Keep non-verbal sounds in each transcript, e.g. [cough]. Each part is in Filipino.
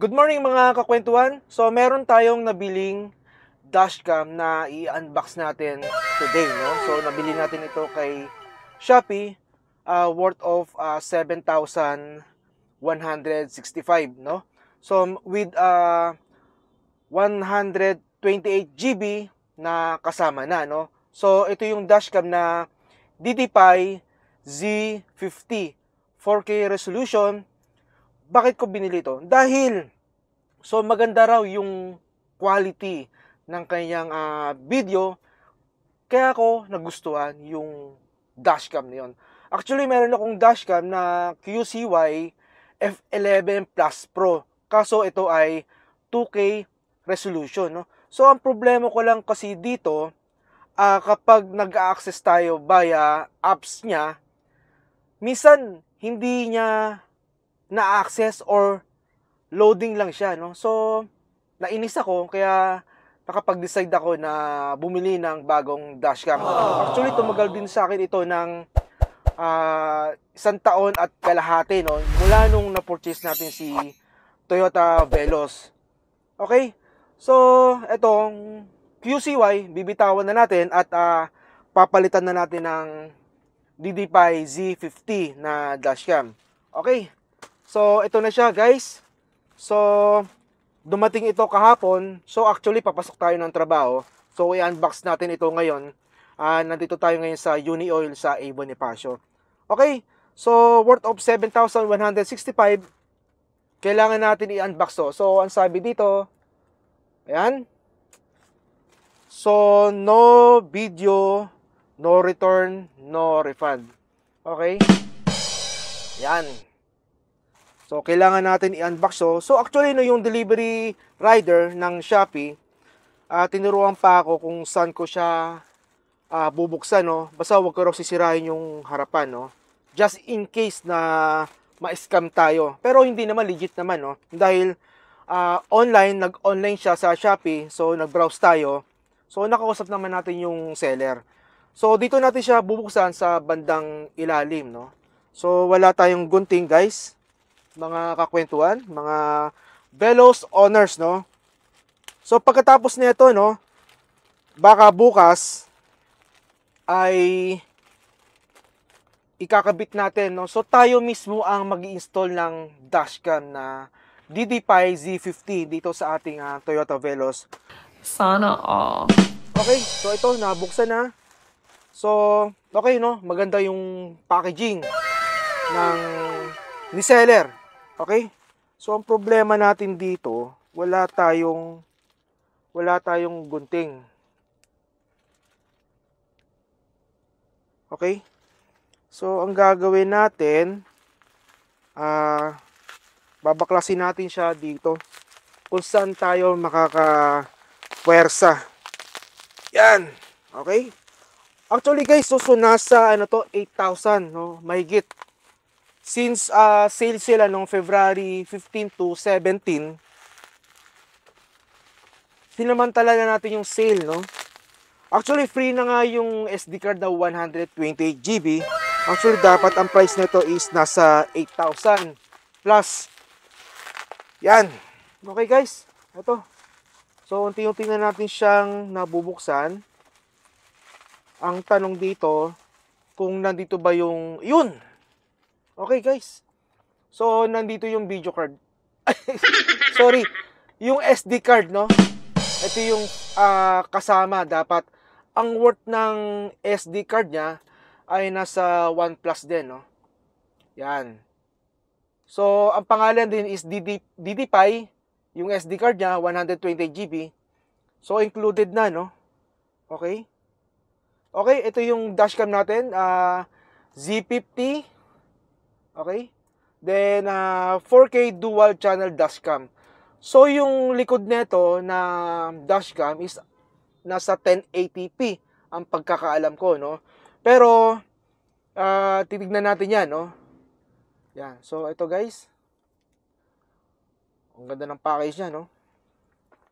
Good morning mga kakwentuhan. So meron tayong nabiling dashcam na i-unbox natin today, no? So nabili natin ito kay Shopee uh, worth of uh, 7,165, no? So with uh, 128 GB na kasama na, no? So ito yung dashcam na DTPI Z50 4K resolution bakit ko binili ito? Dahil, so maganda raw yung quality ng kanyang uh, video. Kaya ako nagustuhan yung dashcam na yun. Actually, meron akong dashcam na QCY F11 Plus Pro. Kaso ito ay 2K resolution. No? So, ang problema ko lang kasi dito, uh, kapag nag-access tayo via apps niya, minsan hindi niya na-access or loading lang siya, no? So, nainis ako, kaya nakapag-decide ako na bumili ng bagong dashcam. Ah. Actually, tumagal din sa akin ito ng uh, isang taon at kalahati, no? Mula nung na-purchase natin si Toyota Veloz. Okay? So, itong QCY, bibitawan na natin at uh, papalitan na natin ng DDPi Z50 na dashcam. Okay? So, ito na siya guys. So, dumating ito kahapon. So, actually, papasok tayo ng trabaho. So, i-unbox natin ito ngayon. Uh, nandito tayo ngayon sa Uni Oil sa A. Bonifacio. Okay, so worth of 7,165. Kailangan natin i-unbox to. So, ang sabi dito, ayan. So, no video, no return, no refund. Okay? Ayan. So, kailangan natin i-unbox to. Oh. So, actually, no, yung delivery rider ng Shopee, uh, tinuruan pa ako kung saan ko siya uh, bubuksan, no. Oh. Basta wag ko raw sisirahin yung harapan, no. Oh. Just in case na ma-scam tayo. Pero hindi naman legit naman, no. Dahil uh, online, nag-online siya sa Shopee. So, nag-browse tayo. So, nakakusap naman natin yung seller. So, dito natin siya bubuksan sa bandang ilalim, no. So, wala tayong gunting, guys mga kakwentuhan, mga bellows owners, no? So, pagkatapos nito, no, baka bukas ay ikakabit natin, no? So, tayo mismo ang mag install ng dashcam na DDPi Z50 dito sa ating uh, Toyota Veloz. Sana all. Okay, so ito, nabuksan na. So, okay, no? Maganda yung packaging ng ni seller. Okay? So ang problema natin dito, wala tayong wala tayong gunting. Okay? So ang gagawin natin ah uh, babaklasin natin siya dito kung saan tayo makaka pwersa. Yan. Okay? Actually guys, so, so nasa ano to 8,000 no, mahigit since uh, sale sila nung February 15 to 17, sinamantala na natin yung sale, no? Actually, free na nga yung SD card na 128GB. Actually, dapat ang price nito is nasa 8,000 plus. Yan. Okay, guys. Ito. So, unti-unti na natin siyang nabubuksan. Ang tanong dito, kung nandito ba yung... Yun! Okay guys. So, nandito yung video card. [laughs] Sorry. Yung SD card, no? Ito yung uh, kasama. Dapat, ang worth ng SD card niya ay nasa 1 plus din, no? Yan. So, ang pangalan din is DD, DDPI. Yung SD card niya, 120 GB. So, included na, no? Okay? Okay, ito yung dashcam natin. Uh, ah, Z50. Okay? Then, uh, ah, 4K dual channel dashcam. So, yung likod nito na dashcam is nasa 1080p ang pagkakaalam ko, no? Pero, uh, titignan natin yan, no? Yan. So, ito guys. Ang ganda ng package niya, no?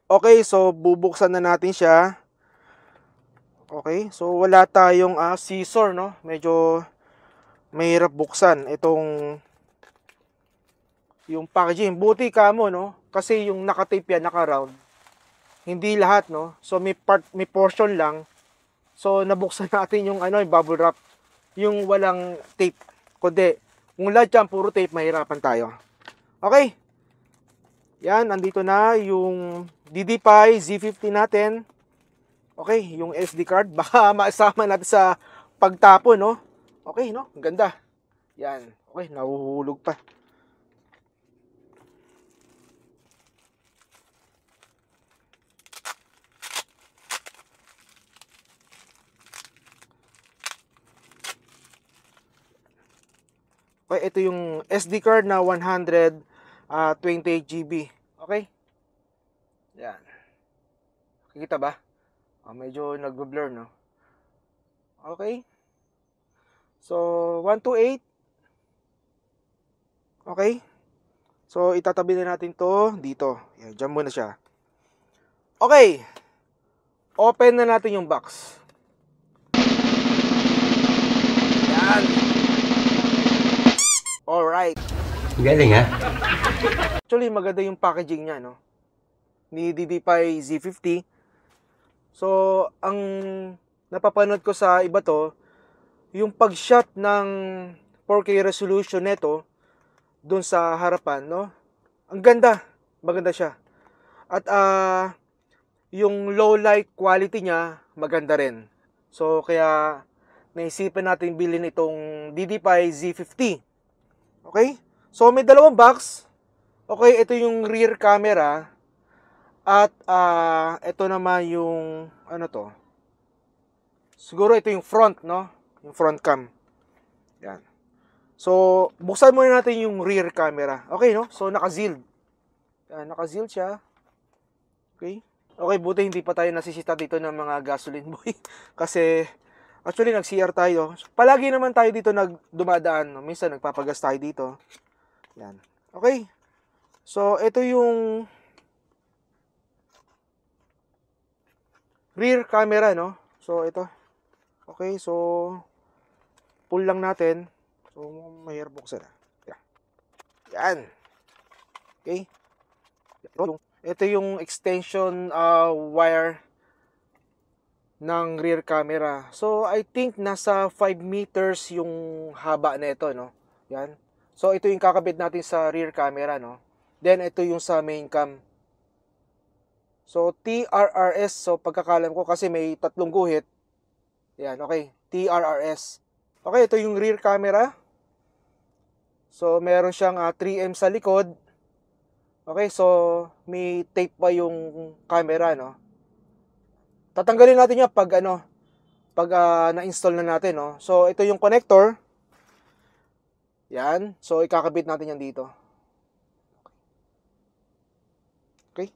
Okay, so bubuksan na natin siya. Okay, so wala tayong uh, scissor, no? Medyo mahirap buksan itong yung packaging. Buti ka mo, no? Kasi yung nakatape yan, naka-round. Hindi lahat, no? So, may, part, may portion lang. So, nabuksan [laughs] natin yung, ano, yung bubble wrap. Yung walang tape. Kundi, kung lahat yan, puro tape, mahirapan tayo. Okay. Yan, andito na yung DDPi Z50 natin. Okay, yung SD card. [laughs] Baka maasama natin sa pagtapon, no? Okay, no? Ang ganda. Yan. Okay, nahuhulog pa. Okay, ito yung SD card na 128 ah, GB. Okay? Yan. Kikita ba? Oh, medyo nag blur no? Okay. So, 128. Okay? So, itatabi na natin to dito. Yan, dyan muna siya. Okay. Open na natin yung box. Yan. Alright. Galing ha? Actually, maganda yung packaging niya, no? Ni DDPi Z50. So, ang napapanood ko sa iba to, yung pag-shot ng 4K resolution nito doon sa harapan, no? Ang ganda, maganda siya. At uh, yung low light quality niya, maganda rin. So kaya naisipin natin bilhin itong DDPi Z50. Okay? So may dalawang box. Okay, ito yung rear camera at uh, ito naman yung ano to? Siguro ito yung front, no? yung front cam. Yan. So, buksan muna natin yung rear camera. Okay, no? So, naka-sealed. Yan, naka-sealed siya. Okay. Okay, buti hindi pa tayo nasisita dito ng mga gasoline boy. [laughs] Kasi, actually, nag-CR tayo. Palagi naman tayo dito nagdumadaan. Minsan, nagpapagas tayo dito. Yan. Okay. So, ito yung rear camera, no? So, ito. Okay, so, pull lang natin. So, mahirap buksan na. Yeah. Yan. Okay. Ito yung, ito yung extension uh, wire ng rear camera. So, I think nasa 5 meters yung haba na ito, no? Yan. So, ito yung kakabit natin sa rear camera, no? Then, ito yung sa main cam. So, TRRS. So, pagkakalam ko kasi may tatlong guhit. Yan, okay. TRRS. Okay, ito yung rear camera. So, meron siyang uh, ah, 3M sa likod. Okay, so may tape pa yung camera, no? Tatanggalin natin yan pag ano, pag uh, na-install na natin, no? So, ito yung connector. Yan. So, ikakabit natin yan dito. Okay.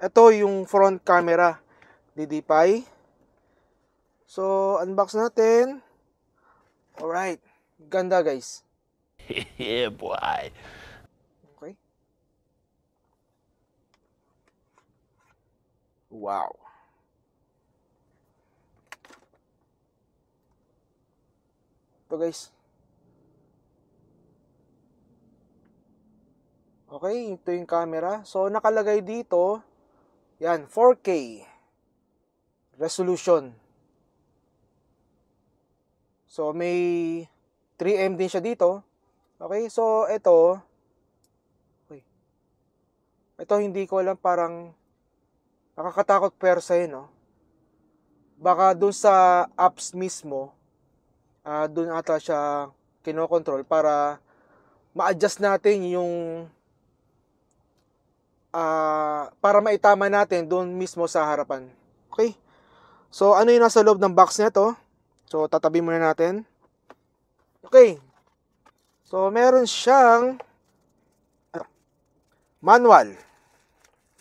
Ito yung front camera. DDPI. So, unbox natin. Alright. Ganda guys. [laughs] yeah, boy. Okay. Wow. Ito guys. Okay, ito yung camera. So, nakalagay dito, yan, 4K resolution. So, may 3M din siya dito. Okay, so ito, uy, ito hindi ko alam parang nakakatakot persa yun, no? Baka doon sa apps mismo, uh, ah, doon ata siya kinokontrol para ma-adjust natin yung uh, para maitama natin doon mismo sa harapan. Okay? So, ano yung nasa loob ng box na ito? So, tatabi muna natin. Okay. So, meron siyang ano, manual.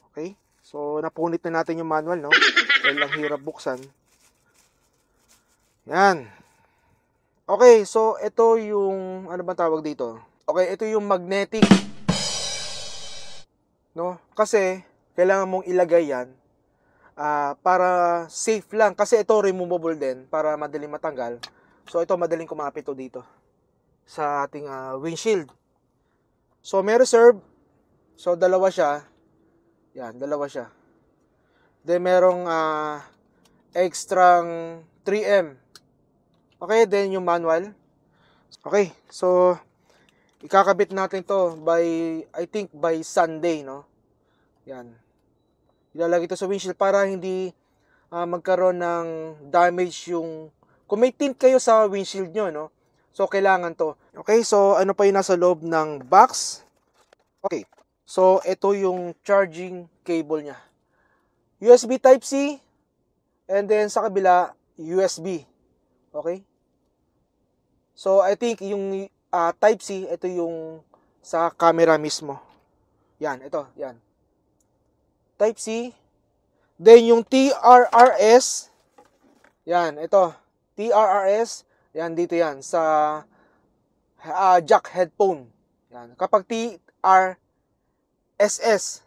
Okay. So, napunit na natin yung manual, no? Dahil ang hirap buksan. Yan. Okay. So, ito yung, ano ba tawag dito? Okay, ito yung magnetic. No? Kasi, kailangan mong ilagay yan uh, para safe lang kasi ito removable din para madaling matanggal so ito madaling kumapit to dito sa ating uh, windshield so may reserve so dalawa siya yan dalawa siya then merong uh, extrang 3M okay then yung manual okay so ikakabit natin to by I think by Sunday no yan ilalagay ito sa windshield para hindi uh, magkaroon ng damage yung kung may tint kayo sa windshield nyo, no? So, kailangan to. Okay, so ano pa yung nasa loob ng box? Okay, so ito yung charging cable niya. USB Type-C and then sa kabila, USB. Okay? So, I think yung uh, ah, Type-C, ito yung sa camera mismo. Yan, ito, yan. Type-C. Then, yung TRRS, yan, ito, TRRS, yan, dito yan, sa uh, jack headphone. Yan, kapag TRSS,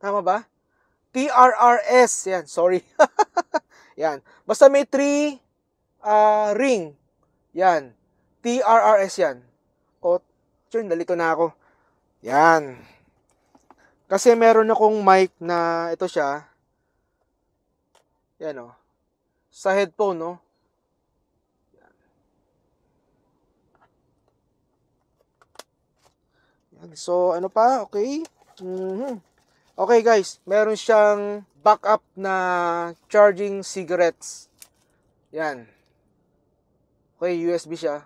tama ba? TRRS, yan, sorry. [laughs] yan, basta may 3 uh, ah, ring, yan, TRRS yan. O, turn, nalito na ako. Yan. Kasi meron akong mic na ito siya. Yan o. Oh. Sa headphone, no? Yan. So, ano pa? Okay. Mm-hmm. Okay, guys. Meron siyang backup na charging cigarettes. Yan. Okay, USB siya.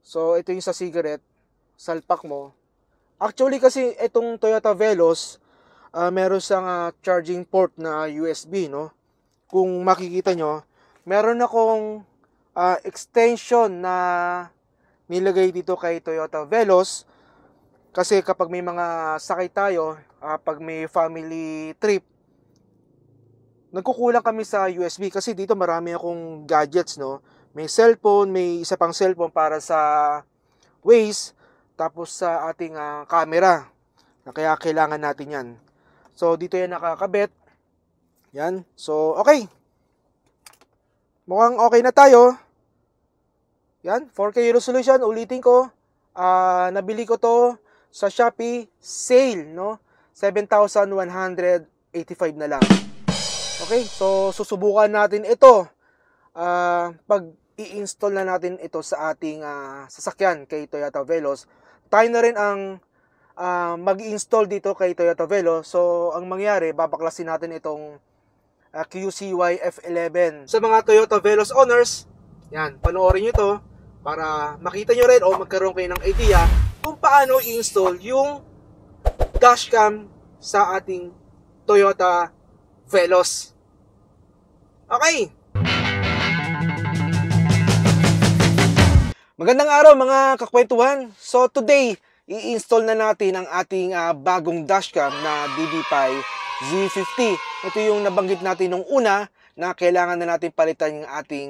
So, ito yung sa cigarette. Salpak mo. Actually kasi itong Toyota Veloz, uh, ah, meron siyang uh, charging port na USB, no? Kung makikita nyo, meron akong uh, extension na nilagay dito kay Toyota Veloz. Kasi kapag may mga sakay tayo, uh, pag may family trip, nagkukulang kami sa USB kasi dito marami akong gadgets, no? May cellphone, may isa pang cellphone para sa Waze, tapos sa ating uh, camera na kaya kailangan natin yan so dito yan nakakabit yan so okay mukhang okay na tayo yan 4K resolution ulitin ko uh, nabili ko to sa Shopee sale no 7,185 na lang okay so susubukan natin ito uh, pag i-install na natin ito sa ating uh, sasakyan kay Toyota Veloz tayo na rin ang uh, ah, mag-install dito kay Toyota Velo. So, ang mangyari, babaklasin natin itong uh, ah, QCY F11. Sa mga Toyota Velo's owners, yan, panoorin nyo to para makita nyo rin o magkaroon kayo ng idea kung paano i-install yung dashcam sa ating Toyota Veloz. Okay, Magandang araw mga kakwentuhan! So today, i-install na natin ang ating uh, bagong dashcam na DDPi Z50. Ito yung nabanggit natin nung una na kailangan na natin palitan yung ating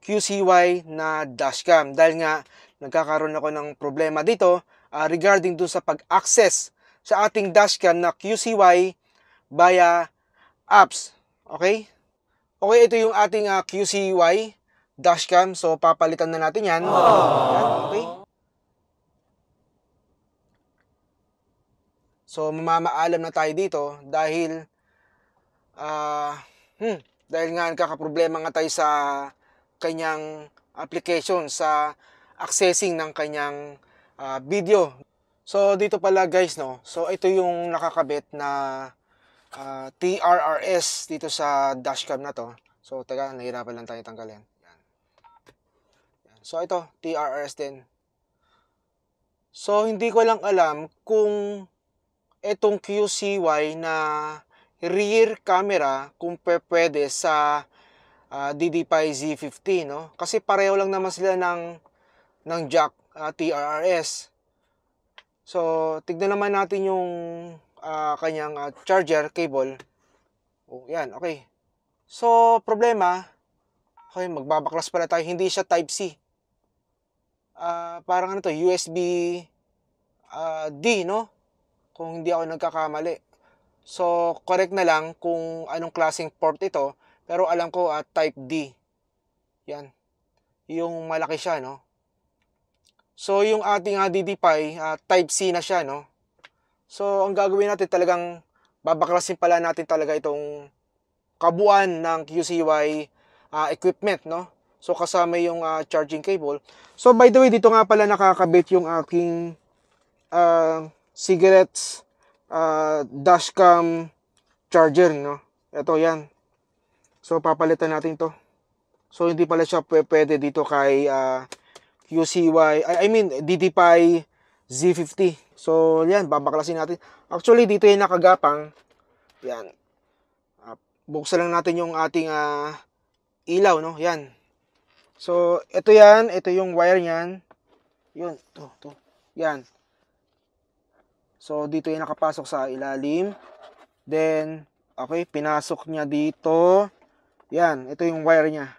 QCY na dashcam. Dahil nga, nagkakaroon ako ng problema dito uh, regarding dun sa pag-access sa ating dashcam na QCY via apps. Okay? Okay, ito yung ating uh, ah, QCY dashcam. So, papalitan na natin yan. okay. So, mamamaalam na tayo dito dahil uh, hmm, dahil nga kakaproblema nga tayo sa kanyang application sa accessing ng kanyang uh, video. So, dito pala guys, no? So, ito yung nakakabit na uh, ah, TRRS dito sa dashcam na to. So, taga, nahirapan lang tayo tanggalin. So ito, TRS din. So hindi ko lang alam kung itong QCY na rear camera kung pwede sa uh, dd Z50 no kasi pareho lang naman sila ng ng jack uh, ah, TRRS so tignan naman natin yung uh, kanyang uh, charger cable oh yan okay so problema okay magbabaklas pala tayo hindi siya type C uh, parang ano to, USB uh, ah, D, no? Kung hindi ako nagkakamali. So, correct na lang kung anong klaseng port ito. Pero alam ko, uh, type D. Yan. Yung malaki siya, no? So, yung ating uh, DDPI, uh, type C na siya, no? So, ang gagawin natin talagang babaklasin pala natin talaga itong kabuuan ng QCY uh, equipment, no? So kasama yung uh, charging cable. So by the way, dito nga pala nakakabit yung aking uh, cigarettes uh, dashcam charger, no? Ito 'yan. So papalitan natin 'to. So hindi pala siya pwede dito kay uh, QCY, I, I mean DDPi Z50. So yan, babaklasin natin. Actually dito yung nakagapang. Yan. Uh, buksan lang natin yung ating uh, ilaw, no? Yan. So, ito yan. Ito yung wire yan. Yun. to to Yan. So, dito yung nakapasok sa ilalim. Then, okay, pinasok niya dito. Yan, ito yung wire niya.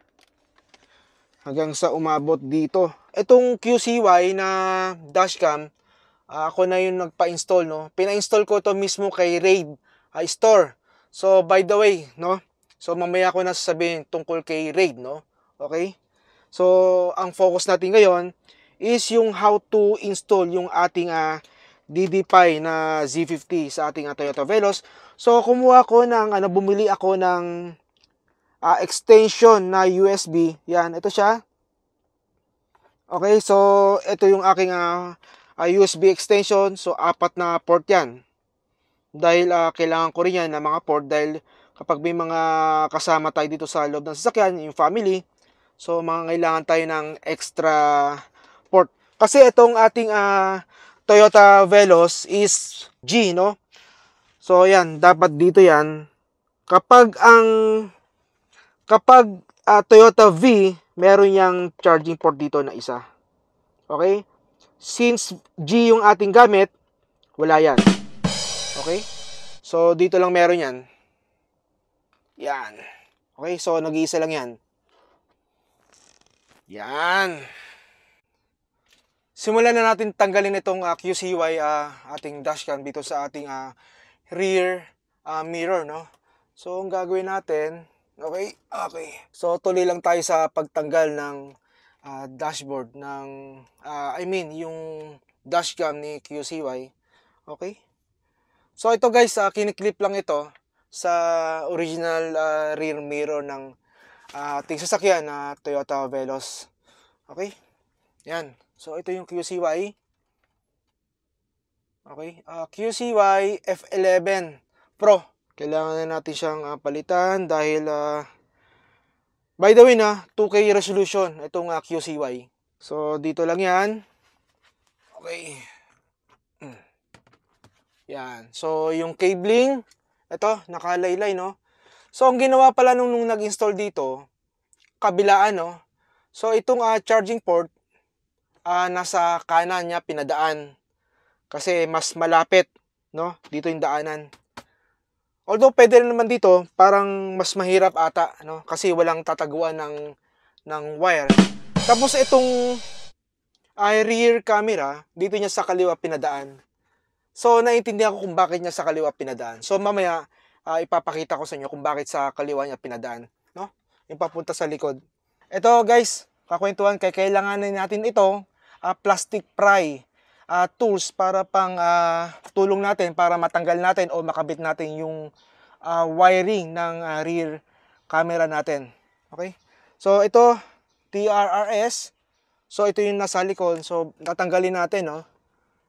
Hanggang sa umabot dito. Itong QCY na dashcam, ah, ako na yung nagpa-install, no? Pina-install ko to mismo kay Raid uh, Store. So, by the way, no? So, mamaya ko na sasabihin tungkol kay Raid, no? Okay? So, ang focus natin ngayon is yung how to install yung ating uh, ah, DDPi na Z50 sa ating uh, Toyota Veloz. So, kumuha ako ng, ano, bumili ako ng uh, extension na USB. Yan, ito siya. Okay, so, ito yung aking uh, uh, USB extension. So, apat na port yan. Dahil uh, kailangan ko rin yan ng mga port dahil kapag may mga kasama tayo dito sa loob ng sasakyan, yung family, So, mga kailangan tayo ng extra port. Kasi itong ating uh, Toyota Veloz is G, no? So, yan. Dapat dito yan. Kapag ang... Kapag uh, Toyota V, meron yang charging port dito na isa. Okay? Since G yung ating gamit, wala yan. Okay? So, dito lang meron yan. Yan. Okay? So, nag-iisa lang yan. Yan. Simulan na natin tanggalin itong uh, ah, QCY uh, ah, ating dashcam dito sa ating uh, rear uh, mirror, no? So, ang gagawin natin, okay, okay. So, tuloy lang tayo sa pagtanggal ng uh, dashboard ng, uh, I mean, yung dashcam ni QCY. Okay? So, ito guys, uh, kiniklip lang ito sa original uh, rear mirror ng uh, ating sasakyan na Toyota Veloz. Okay? Yan. So, ito yung QCY. Okay? Uh, ah, QCY F11 Pro. Kailangan na natin siyang uh, palitan dahil uh, by the way na, 2K resolution itong uh, QCY. So, dito lang yan. Okay. Hmm. Yan. So, yung cabling, ito, nakalaylay, no? So, ang ginawa pala nung, nung nag-install dito, kabila ano, So, itong uh, charging port, uh, nasa kanan niya pinadaan. Kasi mas malapit, no? Dito yung daanan. Although, pwede naman dito, parang mas mahirap ata, no? Kasi walang tataguan ng, ng wire. Tapos, itong ay ah, rear camera, dito niya sa kaliwa pinadaan. So, naiintindihan ko kung bakit niya sa kaliwa pinadaan. So, mamaya, uh, ipapakita ko sa inyo kung bakit sa kaliwa niya pinadaan, no? Yung papunta sa likod. Ito guys, kakwentuhan kay kailangan natin ito, uh, plastic pry uh, tools para pang uh, tulong natin para matanggal natin o makabit natin yung uh, wiring ng uh, rear camera natin. Okay? So ito TRRS. So ito yung nasa likod. So tatanggalin natin, no?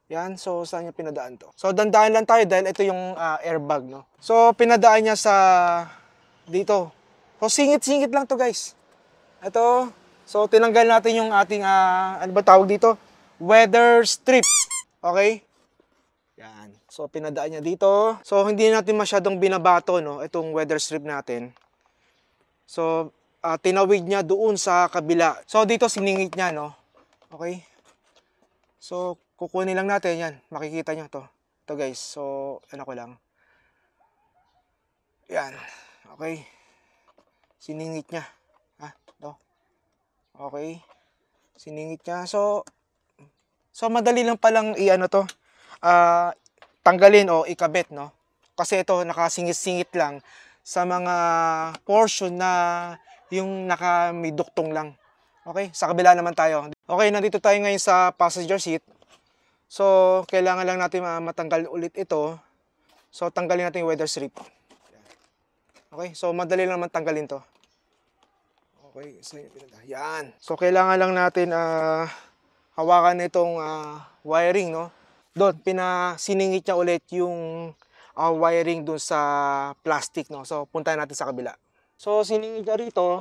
Yan, so saan niya pinadaan to? So dandaan lang tayo dahil ito yung uh, airbag, no? So pinadaan niya sa dito. So singit-singit lang to guys. Ito, so tinanggal natin yung ating, uh, ano ba tawag dito? Weather strip. Okay? Yan. So pinadaan niya dito. So hindi natin masyadong binabato, no? Itong weather strip natin. So uh, tinawid niya doon sa kabila. So dito siningit niya, no? Okay? So kukunin lang natin yan. Makikita nyo to. To guys. So, ano ko lang. Yan. Okay. Siningit niya. Ha? To. Okay. Siningit niya. So, so madali lang palang i-ano to. Uh, tanggalin o ikabit, no? Kasi ito, nakasingit-singit lang sa mga portion na yung naka may duktong lang. Okay, sa kabila naman tayo. Okay, nandito tayo ngayon sa passenger seat. So, kailangan lang natin matanggal ulit ito. So, tanggalin natin yung weather strip. Okay, so madali lang naman tanggalin to. Okay, isa yung Yan. So, kailangan lang natin uh, hawakan itong uh, wiring, no? Doon, pinasiningit niya ulit yung uh, wiring doon sa plastic, no? So, puntahan natin sa kabila. So, siningit niya rito.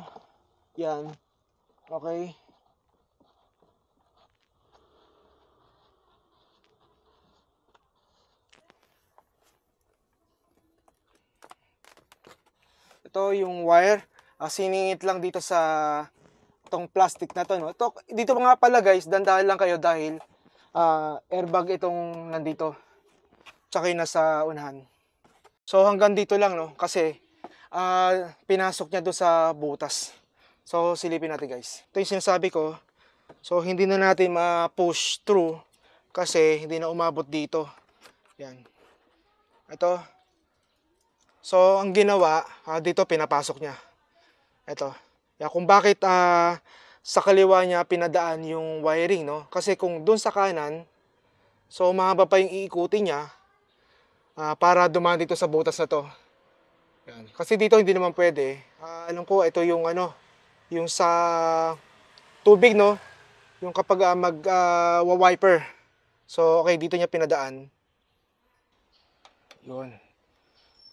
Yan. Okay. ito yung wire. Uh, siningit lang dito sa itong plastic na to. No? Ito, dito mga pala guys, dandahan lang kayo dahil uh, airbag itong nandito. Tsaka yung nasa unahan. So hanggang dito lang no kasi uh, pinasok niya do sa butas. So silipin natin guys. Ito yung sinasabi ko. So hindi na natin ma-push through kasi hindi na umabot dito. Yan. Ito, So, ang ginawa, uh, dito pinapasok niya. Ito. Yeah, kung bakit uh, sa kaliwa niya pinadaan yung wiring, no? Kasi kung doon sa kanan, so mahaba pa yung iikutin niya uh, para dumaan dito sa butas na to. Yan. Kasi dito hindi naman pwede. Uh, alam ko, ito yung ano, yung sa tubig, no? Yung kapag uh, mag-wiper. Uh, so, okay, dito niya pinadaan. Yun.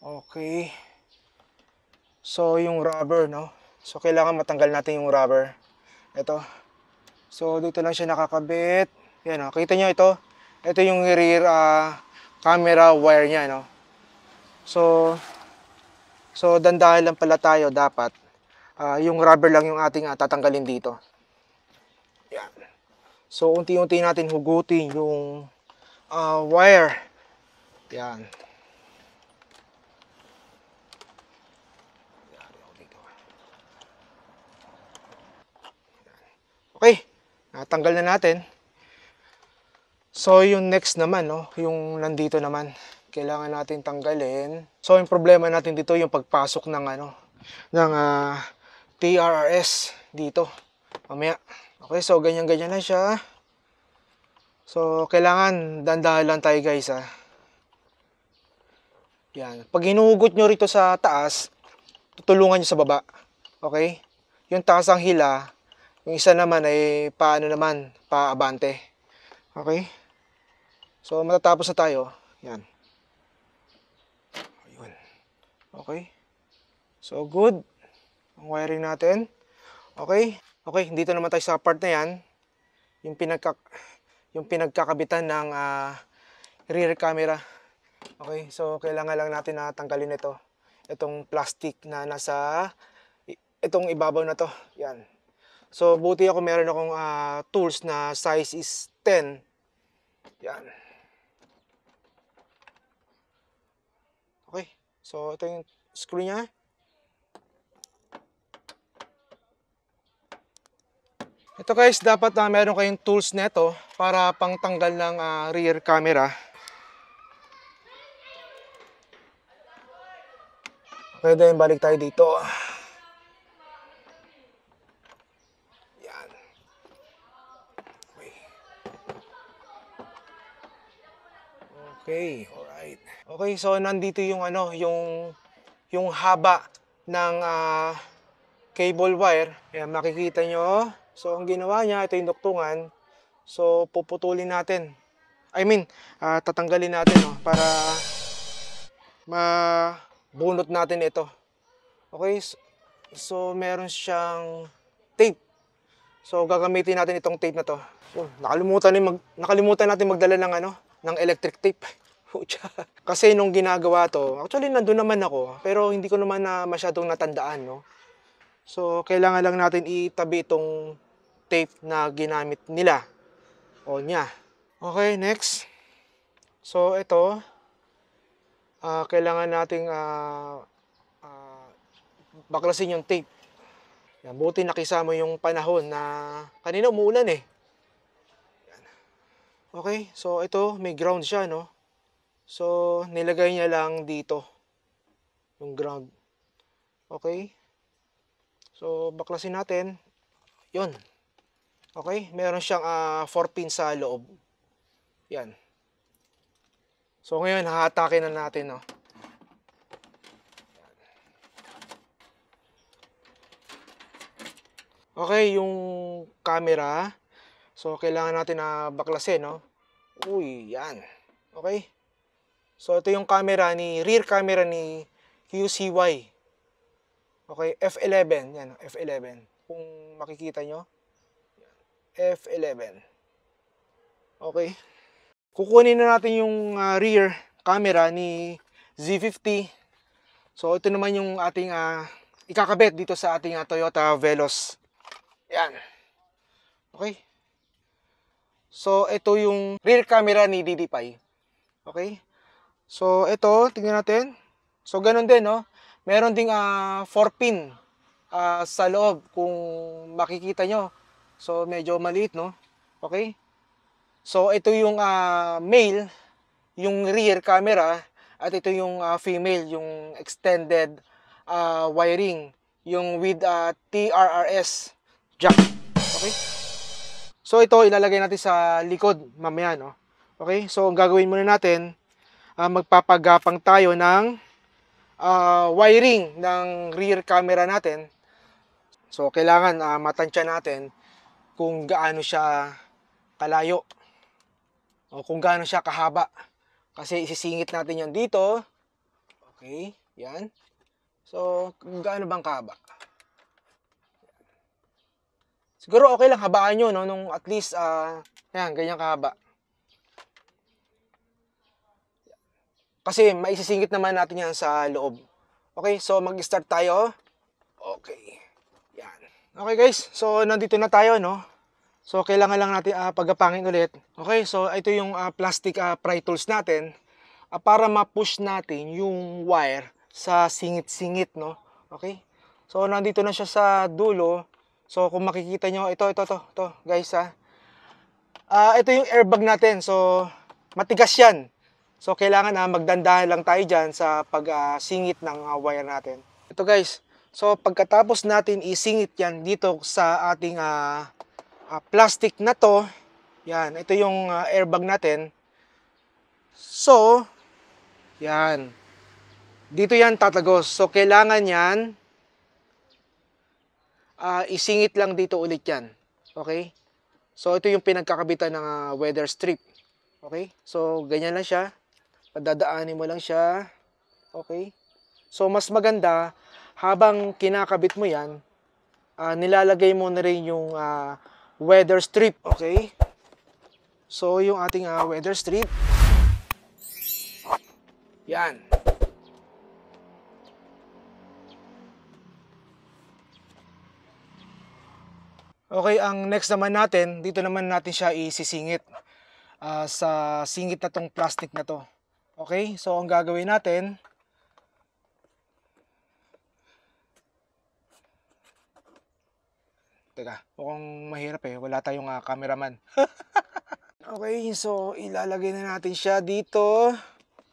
Okay. So, yung rubber, no? So, kailangan matanggal natin yung rubber. Ito. So, dito lang siya nakakabit. Yan, no? Kita nyo ito? Ito yung rear uh, camera wire niya, no? So, so dandahan lang pala tayo dapat. Uh, yung rubber lang yung ating uh, tatanggalin dito. Yan. So, unti-unti natin hugutin yung uh, wire. Yan. Okay, natanggal na natin. So, yung next naman, no, yung nandito naman, kailangan natin tanggalin. So, yung problema natin dito, yung pagpasok ng, ano, ng uh, ah, TRRS dito. Mamaya. Okay, so, ganyan-ganyan na siya. So, kailangan dandahan lang tayo, guys, ha. Ah. Yan. Pag hinugot nyo rito sa taas, tutulungan nyo sa baba. Okay? Yung taas ang hila, yung isa naman ay paano naman, paabante. Okay? So, matatapos na tayo. Yan. Ayun. Okay? So, good. Ang wiring natin. Okay? Okay, dito naman tayo sa part na yan. Yung, pinagka, yung pinagkakabitan ng uh, rear camera. Okay, so kailangan lang natin na tanggalin ito. Itong plastic na nasa itong ibabaw na to. Yan. So, buti ako meron akong uh, tools na size is 10. Yan. Okay. So, ito yung screw niya. Ito guys, dapat uh, meron kayong tools neto para pangtanggal ng uh, rear camera. Okay, then balik tayo dito. Okay, alright. Okay, so nandito yung ano, yung yung haba ng uh, cable wire. Ayan, makikita nyo. So, ang ginawa niya, ito yung duktungan. So, puputulin natin. I mean, uh, tatanggalin natin no, para mabunot natin ito. Okay, so, meron siyang tape. So, gagamitin natin itong tape na to. Oh, nakalimutan, mag, nakalimutan natin magdala ng ano, ng electric tape. [laughs] Kasi nung ginagawa to, actually nandun naman ako, pero hindi ko naman na masyadong natandaan, no? So, kailangan lang natin itabi itong tape na ginamit nila o niya. Okay, next. So, ito, uh, kailangan nating uh, uh, baklasin yung tape. Yan, buti nakisama yung panahon na kanina umuulan eh. Okay, so ito may ground siya no. So nilagay niya lang dito yung ground. Okay? So baklasin natin. 'Yon. Okay, meron siyang uh, ah, 4 pin sa loob. Yan. So ngayon hahatakin na natin no. Okay, yung camera So, kailangan natin na baklasin, no? Uy, yan. Okay? So, ito yung camera ni, rear camera ni QCY. Okay, F11. Yan, F11. Kung makikita nyo. F11. Okay. Kukunin na natin yung uh, rear camera ni Z50. So, ito naman yung ating uh, ikakabit dito sa ating uh, Toyota Veloz. Yan. Okay. So, ito yung rear camera ni DDPi. Okay? So, ito, tingnan natin. So, ganun din, no? Meron ding 4-pin ah, uh, ah, sa loob kung makikita nyo. So, medyo maliit, no? Okay? So, ito yung uh, male, yung rear camera, at ito yung uh, female, yung extended uh, wiring, yung with uh, TRRS jack. Okay? So ito ilalagay natin sa likod mamaya no. Okay? So ang gagawin muna natin uh, magpapagapang tayo ng uh, wiring ng rear camera natin. So kailangan uh, matansya natin kung gaano siya kalayo o kung gaano siya kahaba. Kasi isisingit natin yan dito. Okay, yan. So, kung gaano bang kahaba? Siguro okay lang habaan nyo, no? Nung at least, uh, yan, ganyan kahaba. Kasi maisisingit naman natin yan sa loob. Okay, so mag-start tayo. Okay. Yan. Okay guys, so nandito na tayo, no? So kailangan lang natin uh, pagapangin ulit. Okay, so ito yung uh, plastic uh, pry tools natin uh, para ma-push natin yung wire sa singit-singit, no? Okay? So nandito na siya sa dulo. So kung makikita nyo, ito, ito, ito, ito guys ha. Uh, ah, ito yung airbag natin. So matigas yan. So kailangan na uh, magdandahan lang tayo dyan sa pagsingit ah, uh, ng uh, wire natin. Ito guys. So pagkatapos natin isingit yan dito sa ating uh, uh, plastic na to. Yan, ito yung uh, airbag natin. So, yan. Dito yan tatagos. So kailangan yan uh, isingit lang dito ulit yan. Okay? So, ito yung pinagkakabitan ng uh, weather strip. Okay? So, ganyan lang siya. Padadaanin mo lang siya. Okay? So, mas maganda, habang kinakabit mo yan, uh, nilalagay mo na rin yung uh, weather strip. Okay? So, yung ating uh, weather strip. Yan. Okay, ang next naman natin, dito naman natin siya isisingit uh, sa singit na tong plastic na to. Okay, so ang gagawin natin, Teka, mukhang mahirap eh. Wala tayong uh, cameraman. [laughs] okay, so ilalagay na natin siya dito.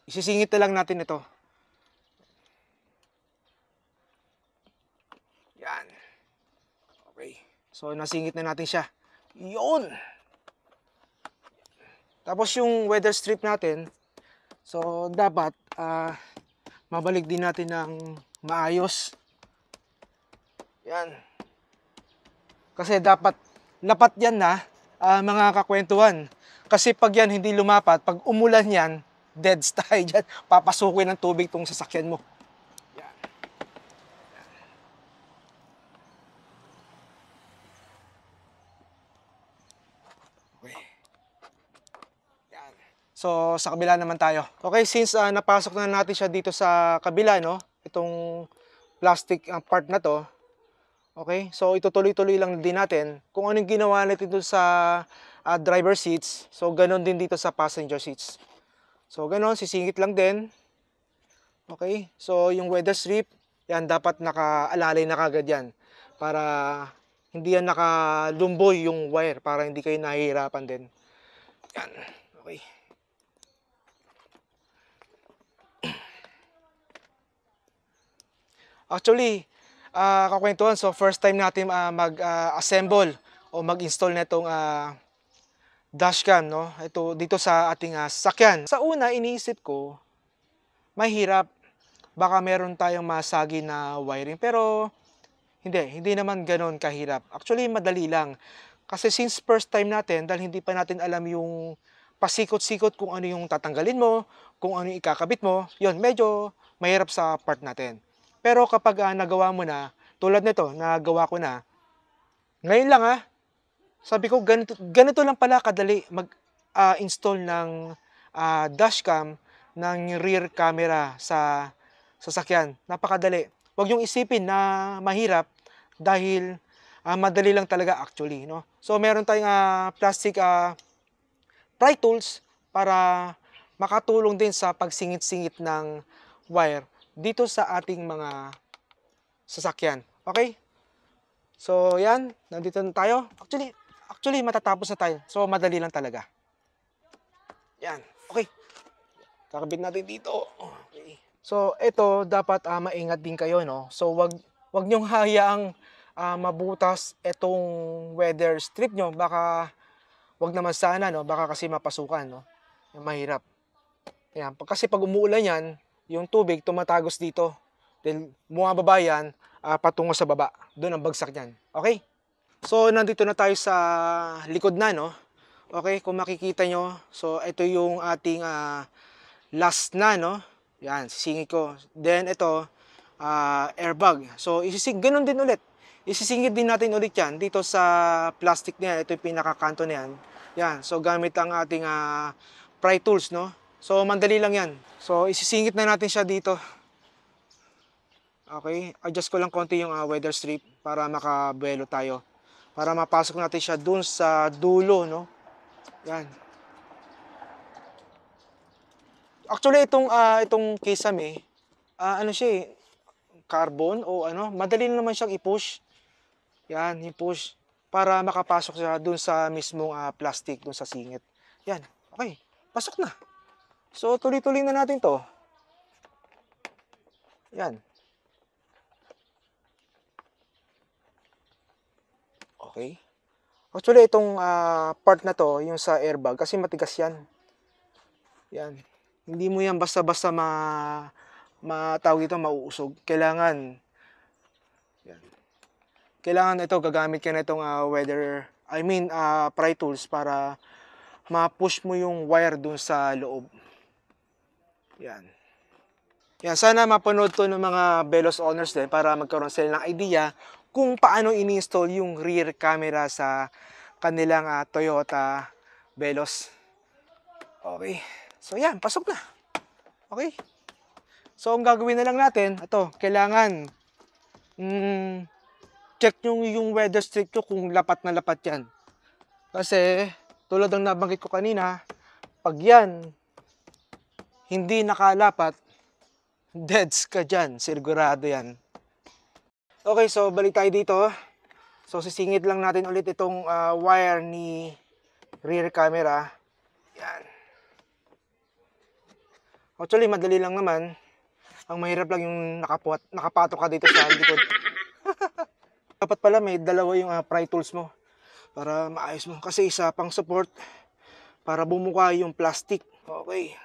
Isisingit na lang natin ito. So, nasingit na natin siya. Yun! Tapos yung weather strip natin, so dapat uh, mabalik din natin ng maayos. Yan. Kasi dapat, lapat yan na uh, mga kakwentuhan. Kasi pag yan hindi lumapat, pag umulan yan, dead [laughs] tayo dyan. Papasukin ng tubig tong sasakyan mo. So, sa kabila naman tayo. Okay, since uh, napasok na natin siya dito sa kabila, no? Itong plastic uh, part na to. Okay, so itutuloy-tuloy lang din natin kung anong ginawa natin dito sa uh, driver seats. So, ganun din dito sa passenger seats. So, ganun, sisingit lang din. Okay, so yung weather strip, yan dapat nakaalalay na kagad yan para hindi yan nakalumboy yung wire para hindi kayo nahihirapan din. Yan, okay. Actually, uh, kakwentuhan, so first time natin uh, ah, mag-assemble ah, uh, o mag-install nitong uh, dashcam no ito dito sa ating uh, sasakyan sa una iniisip ko mahirap baka meron tayong masagi na wiring pero hindi hindi naman ganoon kahirap actually madali lang kasi since first time natin dahil hindi pa natin alam yung pasikot-sikot kung ano yung tatanggalin mo kung ano yung ikakabit mo yon medyo mahirap sa part natin pero kapag uh, nagawa mo na, tulad nito, nagawa ko na, ngayon lang ah, sabi ko, ganito, ganito lang pala kadali mag-install ah, uh, ng uh, dashcam ng rear camera sa sasakyan. Napakadali. Huwag yung isipin na mahirap dahil uh, madali lang talaga actually. No? So meron tayong uh, plastic uh, pry tools para makatulong din sa pagsingit-singit ng wire dito sa ating mga sasakyan. Okay? So, yan. Nandito na tayo. Actually, actually matatapos na tayo. So, madali lang talaga. Yan. Okay. Kakabit natin dito. Okay. So, ito, dapat uh, maingat din kayo, no? So, wag, wag nyong hayaang uh, mabutas itong weather strip nyo. Baka, wag naman sana, no? Baka kasi mapasukan, no? mahirap. Yan. Kasi pag umuulan yan, yung tubig tumatagos dito. Then, bumababa yan uh, patungo sa baba. Doon ang bagsak niyan. Okay? So, nandito na tayo sa likod na, no? Okay, kung makikita nyo, so ito yung ating uh, last na, no? Yan, sisingit ko. Then, ito, uh, airbag. So, isising, ganun din ulit. Isisingit din natin ulit yan dito sa plastic niya. yan. Ito yung pinakakanto na yan. Yan, so gamit ang ating uh, pry tools, no? So, mandali lang yan. So, isisingit na natin siya dito. Okay, adjust ko lang konti yung uh, weather strip para makabuelo tayo. Para mapasok natin siya dun sa dulo, no? Yan. Actually, itong, uh, itong kisame, uh, ah, ano siya eh, carbon o ano, madali na naman siyang i-push. Yan, i-push para makapasok siya dun sa mismong uh, plastic, dun sa singit. Yan, okay, pasok na. So, tuloy-tuloy na natin to. Yan. Okay. Actually, itong uh, part na to, yung sa airbag, kasi matigas yan. Yan. Hindi mo yan basta-basta ma matawag ito, mauusog. Kailangan, yan. Kailangan ito, gagamit ka na itong uh, weather, I mean, uh, pry tools para ma-push mo yung wire dun sa loob. Yan. Yan, sana mapanood to ng mga Velos owners din para magkaroon sila ng idea kung paano ini-install yung rear camera sa kanilang uh, Toyota Velos. Okay. So yan, pasok na. Okay. So ang gagawin na lang natin, ito, kailangan mm, check yung, yung weather strip ko kung lapat na lapat yan. Kasi tulad ng nabanggit ko kanina, pag yan, hindi nakalapat, deads ka dyan. Sigurado yan. Okay, so balik tayo dito. So sisingit lang natin ulit itong uh, wire ni rear camera. Yan. Actually, madali lang naman. Ang mahirap lang yung nakapuat, nakapato ka dito sa likod. [laughs] Dapat pala may dalawa yung uh, pry tools mo para maayos mo. Kasi isa pang support para bumuka yung plastic. Okay.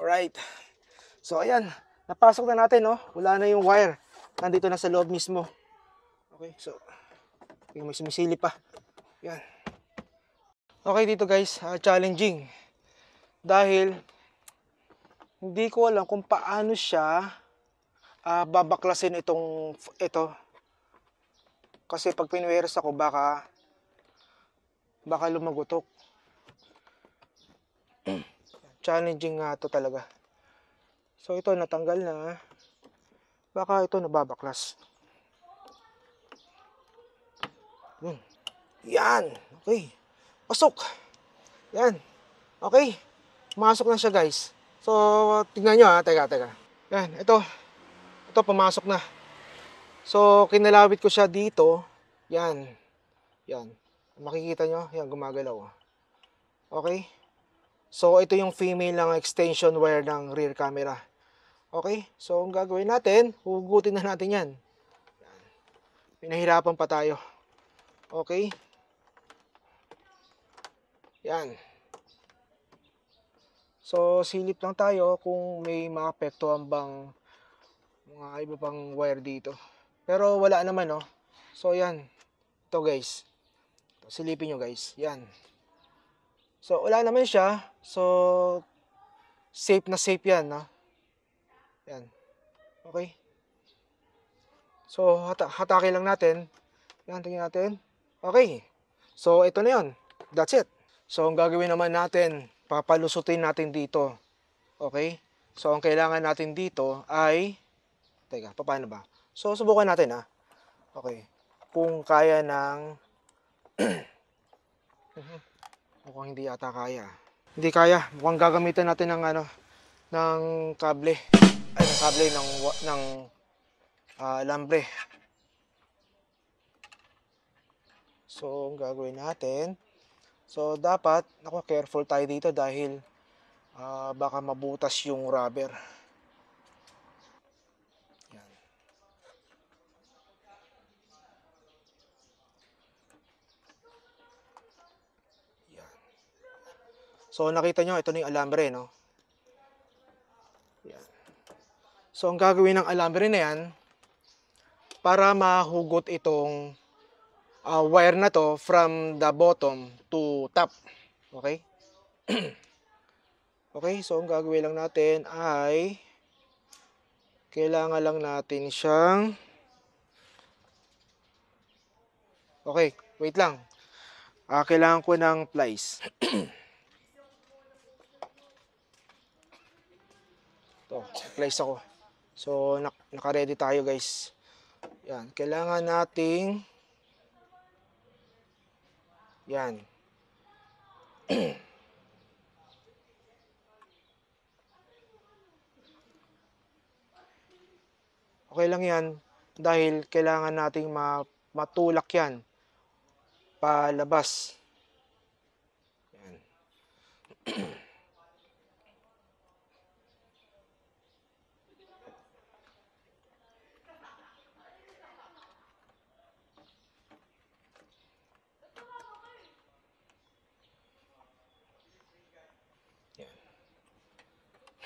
Alright. So, ayan. Napasok na natin, no? Wala na yung wire. Nandito na sa loob mismo. Okay, so, yung may sumisili pa. Yan. Okay dito guys, uh, challenging. Dahil, hindi ko alam kung paano siya uh, babaklasin itong, ito. Kasi pag pinuweras ako, baka, baka lumagutok challenging nga to talaga. So ito natanggal na. Baka ito nababaklas. Yun. Hmm. Yan. Okay. Pasok. Yan. Okay. Pumasok na siya guys. So tingnan niyo ha. Teka, teka. Yan. Ito. Ito pumasok na. So kinalabit ko siya dito. Yan. Yan. Makikita nyo. Yan gumagalaw. Okay. So, ito yung female ng extension wire ng rear camera. Okay? So, ang gagawin natin, hugutin na natin yan. Pinahirapan pa tayo. Okay? Yan. So, silip lang tayo kung may maapektuhan bang mga iba pang wire dito. Pero wala naman, no? Oh. So, yan. Ito, guys. Silipin nyo, guys. Yan. So, wala naman siya. So, safe na safe yan. Ha? Yan. Okay. So, hata hatake lang natin. Yan, tingin natin. Okay. So, ito na yun. That's it. So, ang gagawin naman natin, papalusutin natin dito. Okay? So, ang kailangan natin dito ay... Teka, paano ba? So, subukan natin ha. Okay. Kung kaya ng... [clears throat] Mhm. Mukhang hindi ata kaya. Hindi kaya. Mukhang gagamitan natin ng ano, ng kable. Ay, ng kable, ng, ng uh, ah, lambre. So, ang gagawin natin, so dapat, ako careful tayo dito dahil uh, baka mabutas yung rubber. So nakita nyo, ito na yung alambre, no? Yan. So ang gagawin ng alambre na yan, para mahugot itong uh, wire na to from the bottom to top. Okay? [clears throat] okay, so ang gagawin lang natin ay kailangan lang natin siyang Okay, wait lang. Uh, kailangan ko ng plies. [clears throat] to supplies ako so nak naka-ready tayo guys yan kailangan nating yan [clears throat] okay lang yan dahil kailangan nating ma matulak yan palabas yan [clears throat]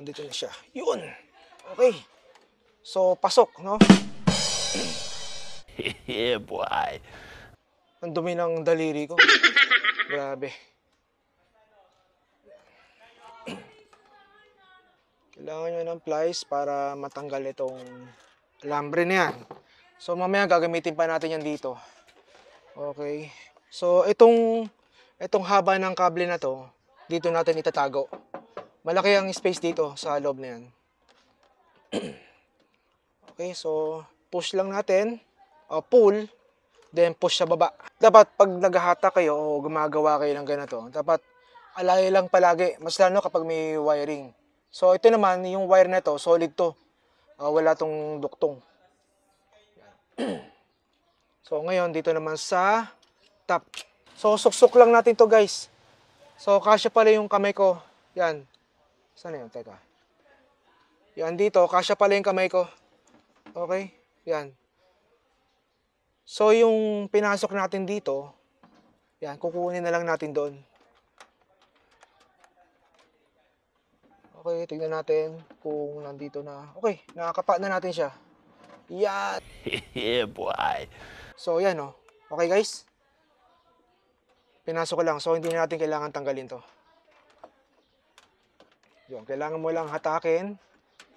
Andito na siya. Yun! Okay. So, pasok, no? [laughs] yeah, boy. Ang dumi ng daliri ko. Grabe. Kailangan nyo ng plies para matanggal itong lambre na yan. So, mamaya gagamitin pa natin yan dito. Okay. So, itong, itong haba ng kable na to, dito natin itatago malaki ang space dito sa loob na yan. [clears throat] okay, so push lang natin, uh, pull, then push sa baba. Dapat pag naghahata kayo o gumagawa kayo ng ganito, dapat alay lang palagi, mas lalo kapag may wiring. So ito naman, yung wire na to, solid to. Uh, wala tong duktong. [clears throat] so ngayon, dito naman sa top. So suksok lang natin to guys. So kasya pala yung kamay ko. Yan. Saan yun? Teka. Yan, dito. Kasya pala yung kamay ko. Okay? Yan. So, yung pinasok natin dito, yan, kukunin na lang natin doon. Okay, tignan natin kung nandito na. Okay, nakakapa na natin siya. Yan! [laughs] yeah, boy! So, yan, oh. Okay, guys? Pinasok ko lang. So, hindi na natin kailangan tanggalin to. Yun, kailangan mo lang hatakin.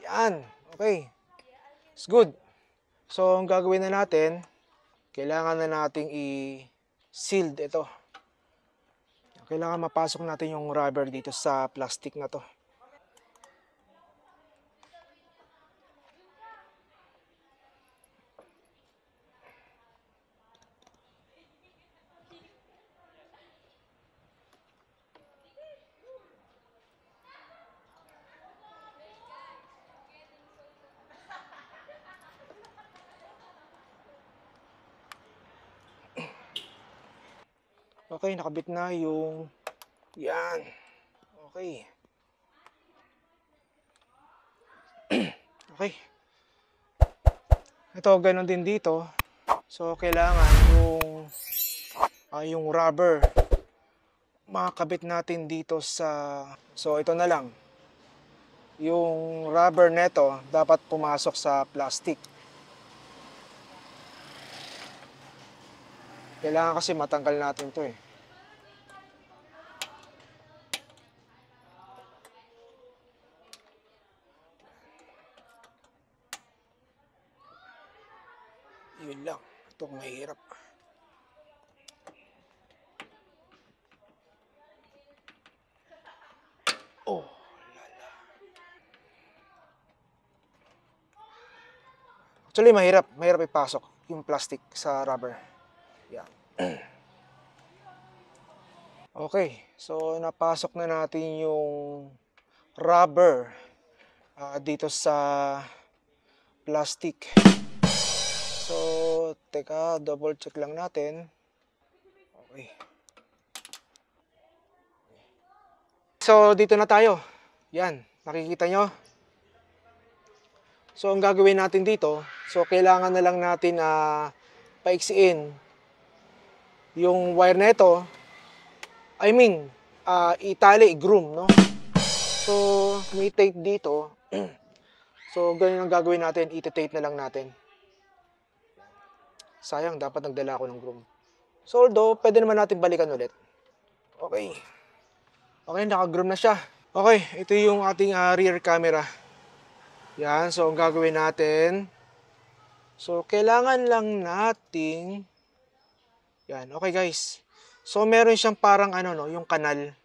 Yan. Okay. It's good. So, ang gagawin na natin, kailangan na nating i-sealed ito. Kailangan mapasok natin yung rubber dito sa plastic na to. nakabit na yung yan. Okay. [clears throat] okay. Ito, ganoon din dito. So, kailangan yung uh, yung rubber makakabit natin dito sa so ito na lang yung rubber neto dapat pumasok sa plastic kailangan kasi matanggal natin to eh mahirap. Oh, lala. Actually, mahirap. Mahirap ipasok yung plastic sa rubber. Yeah. [clears throat] okay, so napasok na natin yung rubber uh, dito sa plastic. So, teka, double check lang natin. Okay. So, dito na tayo. Yan, nakikita nyo. So, ang gagawin natin dito, so, kailangan na lang natin na uh, paiksiin yung wire na ito. I mean, uh, itali, groom, no? So, may tape dito. [clears throat] so, ganyan ang gagawin natin. Ita-tape na lang natin. Sayang, dapat nagdala ako ng groom. So although, pwede naman natin balikan ulit. Okay. Okay, naka-groom na siya. Okay, ito yung ating uh, rear camera. Yan, so ang gagawin natin, so kailangan lang nating, yan, okay guys. So meron siyang parang ano no, yung kanal.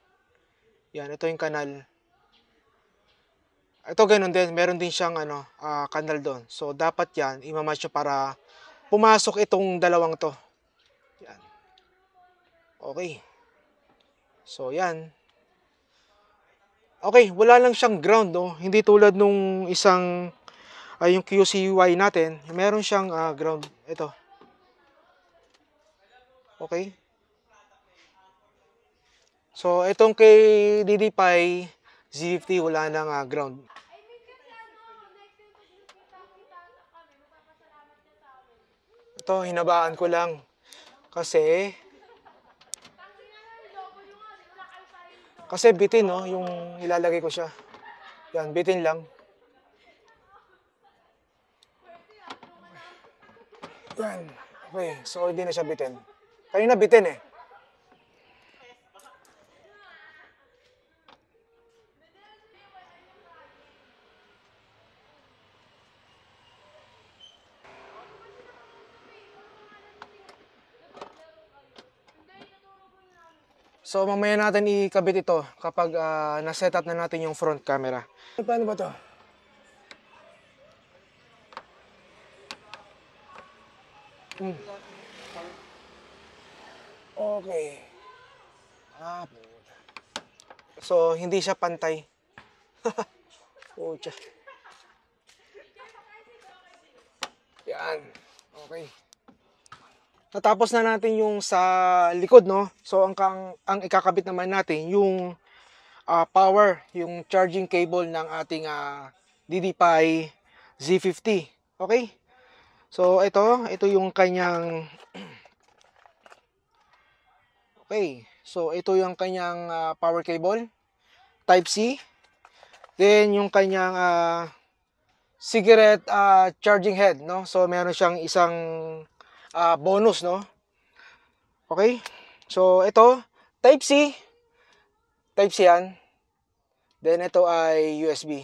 Yan, ito yung kanal. Ito ganun din, meron din siyang ano, uh, kanal doon. So dapat yan, imamatch para pumasok itong dalawang to. Yan. Okay. So, yan. Okay, wala lang siyang ground, no? Hindi tulad nung isang, ay, uh, yung QCY natin, meron siyang uh, ground. Ito. Okay. So, itong kay DDPi, ZFT, wala nang uh, ground. Ito, hinabaan ko lang. Kasi, kasi bitin, no? Yung ilalagay ko siya. Yan, bitin lang. Yan. Okay, so hindi na siya bitin. Kanina bitin eh. So mamaya natin ikabit ito kapag uh, na-set up na natin yung front camera. Paano ba to? Mm. Okay. Ah, so hindi siya pantay. [laughs] Pucha. Yan. Okay natapos na natin yung sa likod no so ang ang, ang ikakabit naman natin yung uh, power yung charging cable ng ating uh, ah, DDPi Z50 okay so ito ito yung kanyang [clears throat] okay so ito yung kanyang uh, power cable type C then yung kanyang uh, cigarette uh, charging head no so meron siyang isang uh, bonus, no? Okay? So, ito, Type C. Type C yan. Then, ito ay USB.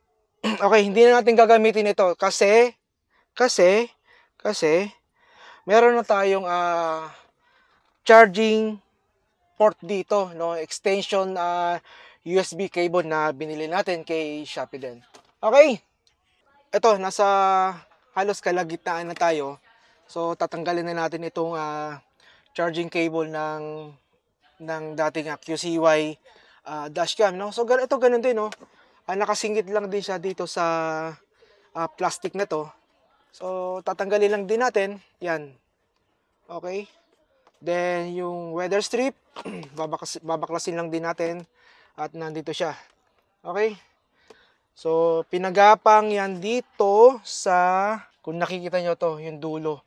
[clears throat] okay, hindi na natin gagamitin ito kasi, kasi, kasi, meron na tayong uh, charging port dito, no? Extension uh, ah, USB cable na binili natin kay Shopee din. Okay. Ito, nasa halos kalagitnaan na tayo So tatanggalin na natin itong uh, charging cable ng ng dating uh, ah, QCY uh, ah, dashcam no. So ito ganun din no. Uh, nakasingit lang din siya dito sa uh, plastic na to. So tatanggalin lang din natin 'yan. Okay? Then yung weather strip [clears throat] babaklas, babaklasin lang din natin at nandito siya. Okay? So pinagapang 'yan dito sa kung nakikita nyo to, yung dulo.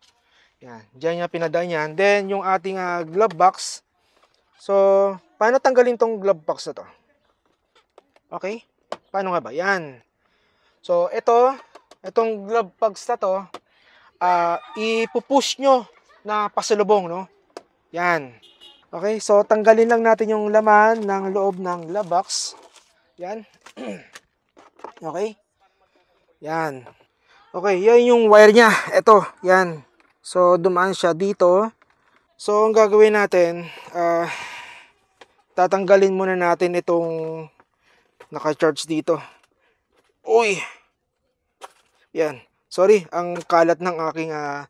Yan, dyan niya pinadaan yan. Then, yung ating uh, glove box. So, paano tanggalin tong glove box na to? Okay? Paano nga ba? Yan. So, ito, itong glove box na to, uh, ipupush nyo na pasalubong, no? Yan. Okay, so tanggalin lang natin yung laman ng loob ng glove box. Yan. [clears throat] okay? Yan. Okay, yan yung wire niya. Ito, yan. So, dumaan siya dito. So, ang gagawin natin, uh, tatanggalin muna natin itong naka-charge dito. Uy! Yan. Sorry, ang kalat ng aking uh, ah,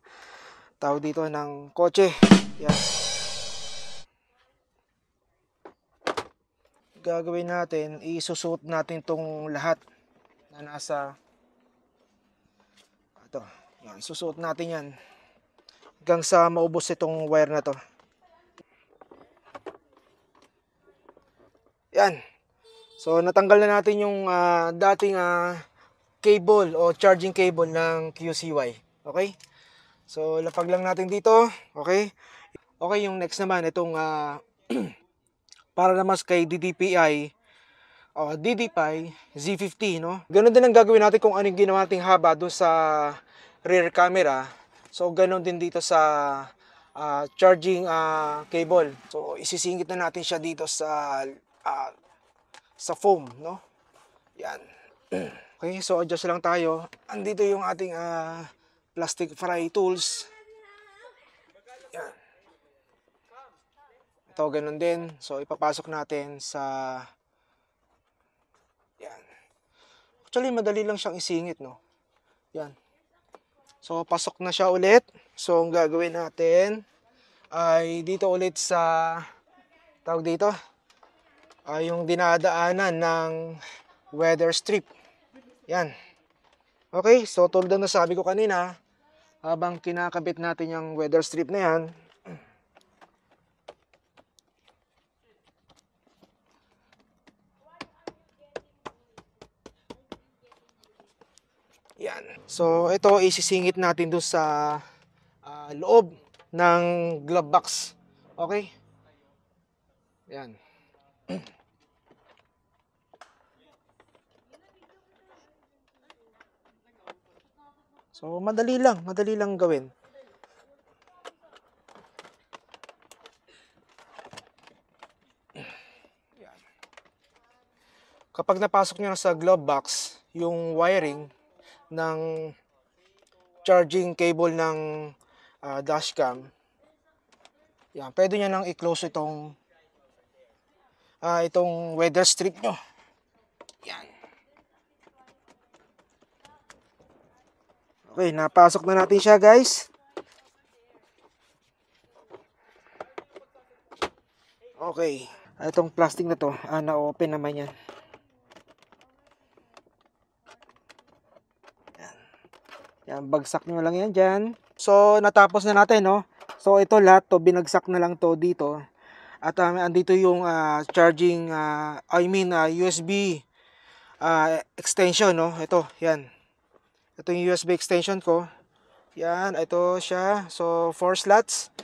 tao dito ng kotse. Yan. Gagawin natin, isusuot natin itong lahat na nasa ito. Yan, isusuot natin yan. Hanggang sa maubos itong wire na to. Yan. So natanggal na natin yung uh, dating uh, cable o charging cable ng QCY. Okay? So lapag lang natin dito. Okay? Okay, yung next naman itong uh, [clears throat] para naman kay DDPI o ah, DDPI Z50 no. Ganun din ang gagawin natin kung anong ginawa nating haba do sa rear camera. So ganun din dito sa uh, charging uh, cable. So isisingit na natin siya dito sa uh, sa foam no. Yan. [clears throat] Okay, so adjust lang tayo. Andito yung ating uh, plastic fry tools. Yan. Ito ganun din. So ipapasok natin sa Actually, madali lang siyang isingit, no? Yan. So, pasok na siya ulit. So, ang gagawin natin ay dito ulit sa, tawag dito, ay yung dinadaanan ng weather strip. Yan. Okay, so tulad na sabi ko kanina, habang kinakabit natin yung weather strip na yan, Yan. So ito isisingit natin dun sa uh, loob ng glove box. Okay? Yan. So madali lang, madali lang gawin. Kapag napasok nyo na sa glove box, yung wiring ng charging cable ng uh, dashcam. Yan, pwede niya nang i-close itong uh, itong weather strip nyo. Yan. Okay, napasok na natin siya guys. Okay. Itong plastic na to, ah, na-open naman yan. Yan, bagsak nyo lang yan dyan. So, natapos na natin, no? So, ito lahat to, binagsak na lang to dito. At um, andito yung uh, charging, uh, I mean, uh, ah, USB uh, extension, no? Ito, yan. Ito yung USB extension ko. Yan, ito siya. So, four slots.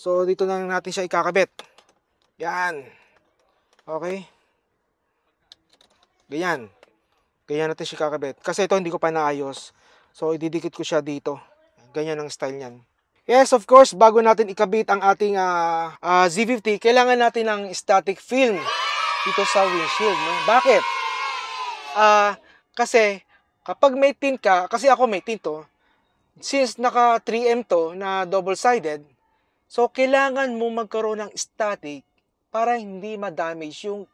So, dito na natin siya ikakabit. Yan. Okay. Ganyan. Ganyan natin siya kakabit. Kasi ito hindi ko pa naayos. So, ididikit ko siya dito. Ganyan ang style niyan. Yes, of course, bago natin ikabit ang ating uh, uh, Z50, kailangan natin ng static film dito sa windshield. No? Bakit? Uh, kasi, kapag may tint ka, kasi ako may tint to, oh, since naka 3M to na double-sided, so kailangan mo magkaroon ng static para hindi ma-damage yung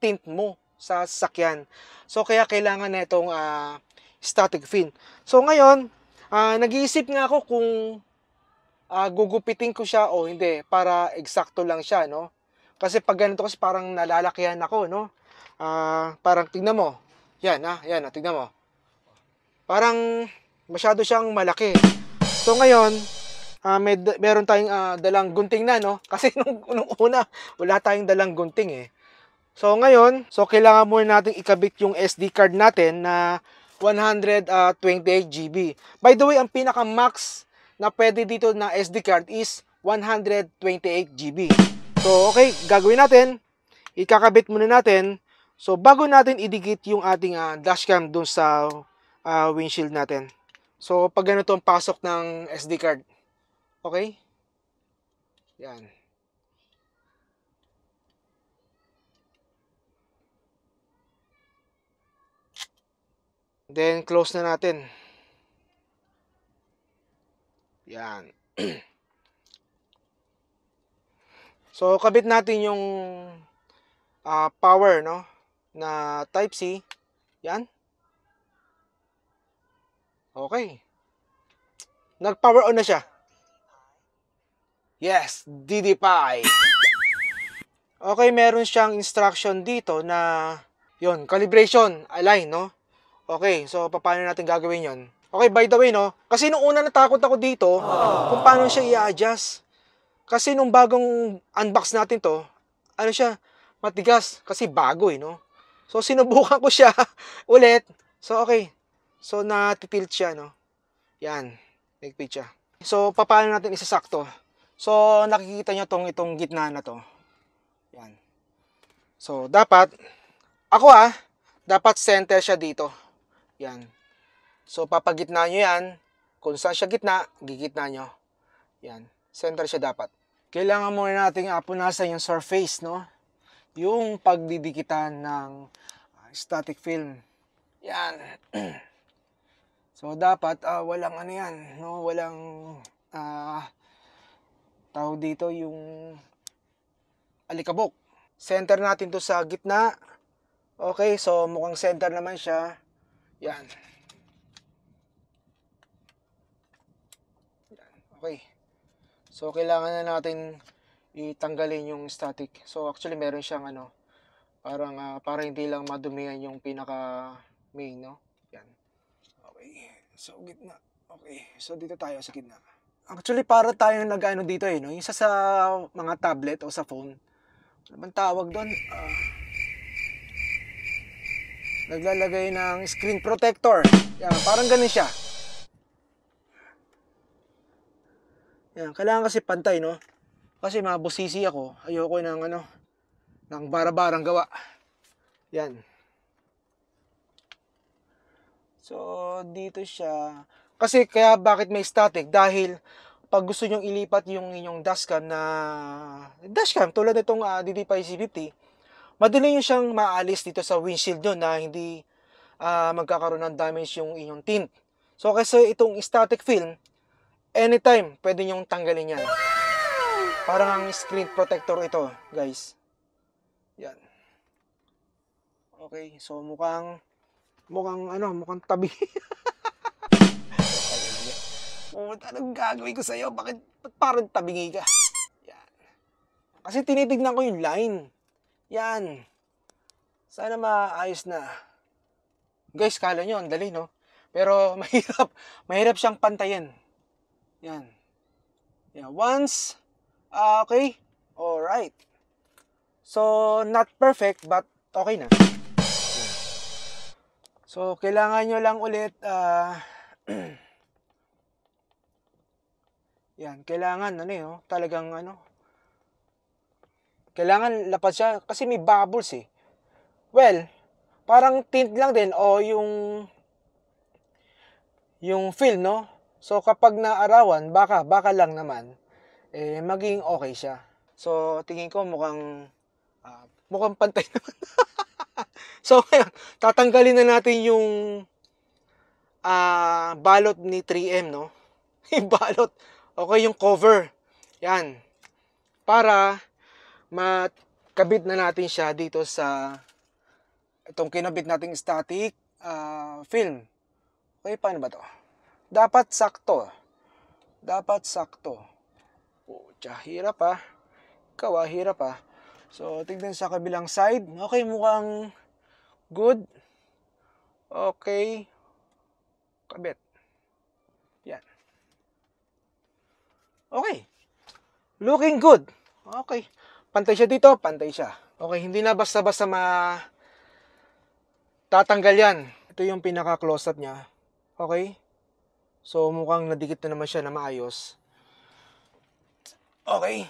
tint mo sa sakyan. So kaya kailangan na itong uh, static fin. So ngayon, uh, nag-iisip nga ako kung uh, gugupitin ko siya o hindi para eksakto lang siya, no? Kasi pag ganito kasi parang nalalakihan ako, no? Uh, parang tingnan mo. Yan, ah, yan, ah, tingnan mo. Parang masyado siyang malaki. So ngayon, uh, may, meron tayong uh, dalang gunting na, no? [laughs] Kasi nung, nung una, wala tayong dalang gunting, eh. So ngayon, so kailangan muna nating ikabit yung SD card natin na uh, 128 GB. By the way, ang pinaka-max na pwede dito na SD card is 128 GB. So, okay, gagawin natin. Ikakabit muna natin. So, bago natin idikit yung ating uh, dashcam dun sa uh, windshield natin. So, pag ganito ang pasok ng SD card. Okay? Yan. Then, close na natin. Yan. [clears throat] so, kabit natin yung uh, power, no? Na Type-C. Yan. Okay. Nag-power on na siya. Yes, DDPI. Okay, meron siyang instruction dito na yon calibration, align, no? Okay, so paano natin gagawin yon? Okay, by the way, no? Kasi nung una natakot ako dito, Aww. kung paano siya i-adjust. Kasi nung bagong unbox natin to, ano siya, matigas. Kasi bago, eh, no? So, sinubukan ko siya [laughs] ulit. So, okay. So, natitilt siya, no? Yan. Nagpit siya. So, paano natin isasakto? So, nakikita nyo tong itong gitna na to. Yan. So, dapat, ako ah, dapat center siya dito. Yan. So, papagitna nyo yan. Kung saan siya gitna, gigitna nyo. Yan. Center siya dapat. Kailangan muna nating apunasan yung surface, no? Yung pagdidikitan ng ah, static film. Yan. [clears throat] so, dapat uh, walang ano yan, no? Walang uh, ah, tao dito yung alikabok. Center natin to sa gitna. Okay, so mukhang center naman siya. Yan. Yan. Okay. So, kailangan na natin itanggalin yung static. So, actually, meron siyang ano, parang, uh, para hindi lang madumihan yung pinaka main, no? Yan. Okay. So, gitna. Okay. So, dito tayo sa gitna. Actually, para tayo nag-ano dito eh, no? Yung sa mga tablet o sa phone. Ano bang tawag doon? Uh, naglalagay ng screen protector. Yan, parang ganun siya. Yan, kailangan kasi pantay, no? Kasi mabusisi ako. Ayoko ng ano, ng barabarang gawa. Yan. So, dito siya. Kasi kaya bakit may static? Dahil pag gusto nyong ilipat yung inyong dashcam na dashcam tulad nitong uh, ah, DD5 madali nyo siyang maalis dito sa windshield nyo na hindi uh, magkakaroon ng damage yung inyong tint. So kasi itong static film, anytime pwede nyong tanggalin yan. Parang ang screen protector ito, guys. Yan. Okay, so mukhang mukhang ano, mukhang tabi. oh, [laughs] anong gagawin ko sa'yo? Bakit, bakit parang tabingi ka? Yan. Kasi tinitignan ko yung line. Yan. Sana maayos na. Guys, kala nyo, ang dali, no? Pero [laughs] mahirap, mahirap siyang pantayin. Yan. Yeah, Once, uh, okay, alright. So, not perfect, but okay na. So, kailangan nyo lang ulit, uh, [clears throat] yan, kailangan, ano eh, oh, talagang, ano, kailangan lapad siya kasi may bubbles eh. Well, parang tint lang din o yung yung feel, no? So kapag naarawan, baka baka lang naman eh maging okay siya. So tingin ko mukhang uh, mukhang pantay naman. [laughs] so ngayon, tatanggalin na natin yung uh, balot ni 3M, no? [laughs] yung balot. Okay, yung cover. Yan. Para makabit na natin siya dito sa itong kinabit nating static uh, film. Okay, paano ba to? Dapat sakto. Dapat sakto. Oh, tsa, hirap ah. Ikaw ah, hirap ah. So, tignan sa kabilang side. Okay, mukhang good. Okay. Kabit. Yan. Okay. Looking good. Okay pantay siya dito, pantay siya. Okay, hindi na basta-basta ma tatanggal yan. Ito yung pinaka close up niya. Okay? So mukhang nadikit na naman siya na maayos. Okay.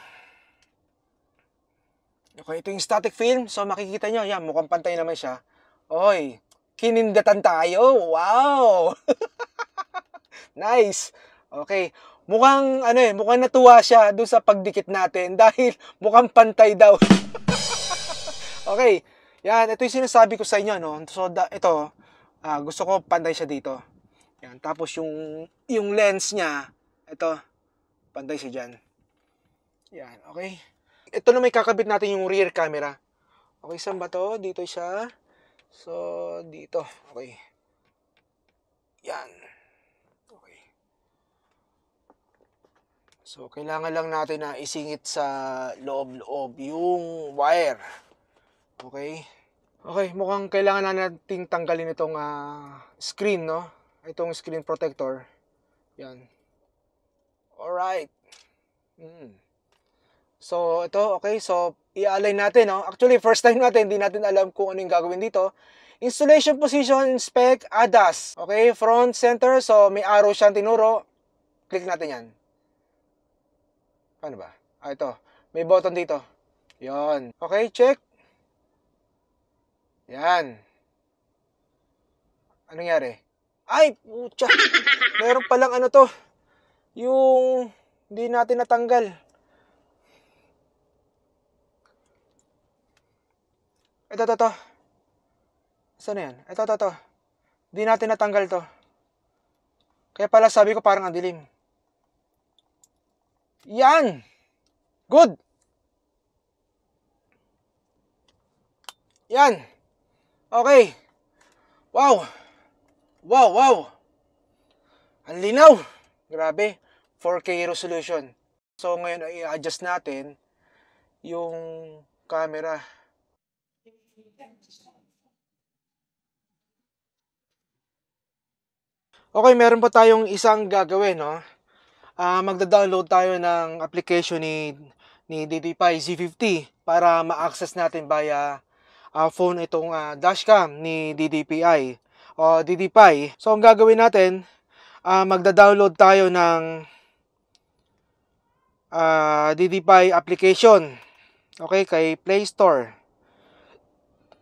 Okay, ito yung static film. So makikita niyo, yan, mukhang pantay naman siya. Oy, kinindatan tayo. Wow! [laughs] nice. Okay. Mukhang ano eh, mukhang natuwa siya doon sa pagdikit natin [laughs] dahil mukhang pantay daw. [laughs] okay. Yan, ito yung sinasabi ko sa inyo no. So da, ito, uh, gusto ko pantay siya dito. Yan, tapos yung yung lens niya, ito pantay siya diyan. Yan, okay. Ito na may kakabit natin yung rear camera. Okay, saan ba to? Dito siya. So, dito. Okay. Yan. So, kailangan lang natin na isingit sa loob-loob yung wire. Okay? Okay, mukhang kailangan na natin tanggalin itong uh, screen, no? Itong screen protector. Yan. Alright. Hmm. So, ito, okay. So, i-align natin, no? Actually, first time natin, hindi natin alam kung ano yung gagawin dito. Installation position, inspect, ADAS. Okay, front, center. So, may arrow siyang tinuro. Click natin yan. Paano ba? Ah, ito. May button dito. Yon. Okay, check. Yan. Anong nangyari? Ay, pucha. Meron palang ano to. Yung hindi natin natanggal. Ito, to, to. Saan na yan? Ito, to, to. Hindi natin natanggal to. Kaya pala sabi ko parang ang dilim. Yan. Good. Yan. Okay. Wow. Wow, wow. Ang linaw. Grabe. 4K resolution. So ngayon i-adjust natin yung camera. Okay, meron pa tayong isang gagawin, no? uh, magda-download tayo ng application ni ni DDPi Z50 para ma-access natin via uh, phone itong uh, dashcam ni DDPi o DDPi. So ang gagawin natin, uh, magda-download tayo ng uh, DDPi application. Okay, kay Play Store.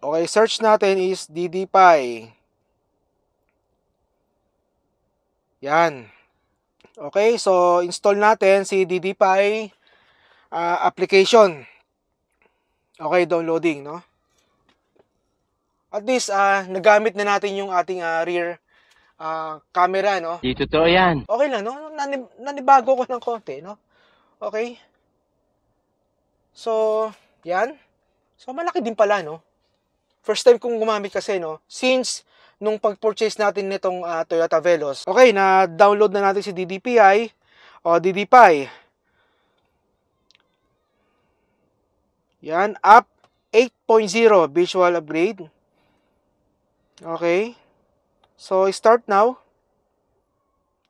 Okay, search natin is DDPi. Yan. Okay, so install natin si DDPI uh, ah, application. Okay, downloading, no? At least, uh, nagamit na natin yung ating uh, rear uh, camera, no? Dito to yan. Okay lang, no? Nanib nanibago ko ng konti, no? Okay. So, yan. So, malaki din pala, no? First time kong gumamit kasi, no? Since nung pag-purchase natin nitong uh, Toyota Velos. Okay, na-download na natin si DDPI o DDPI. Yan, up 8.0 visual upgrade. Okay. So, start now.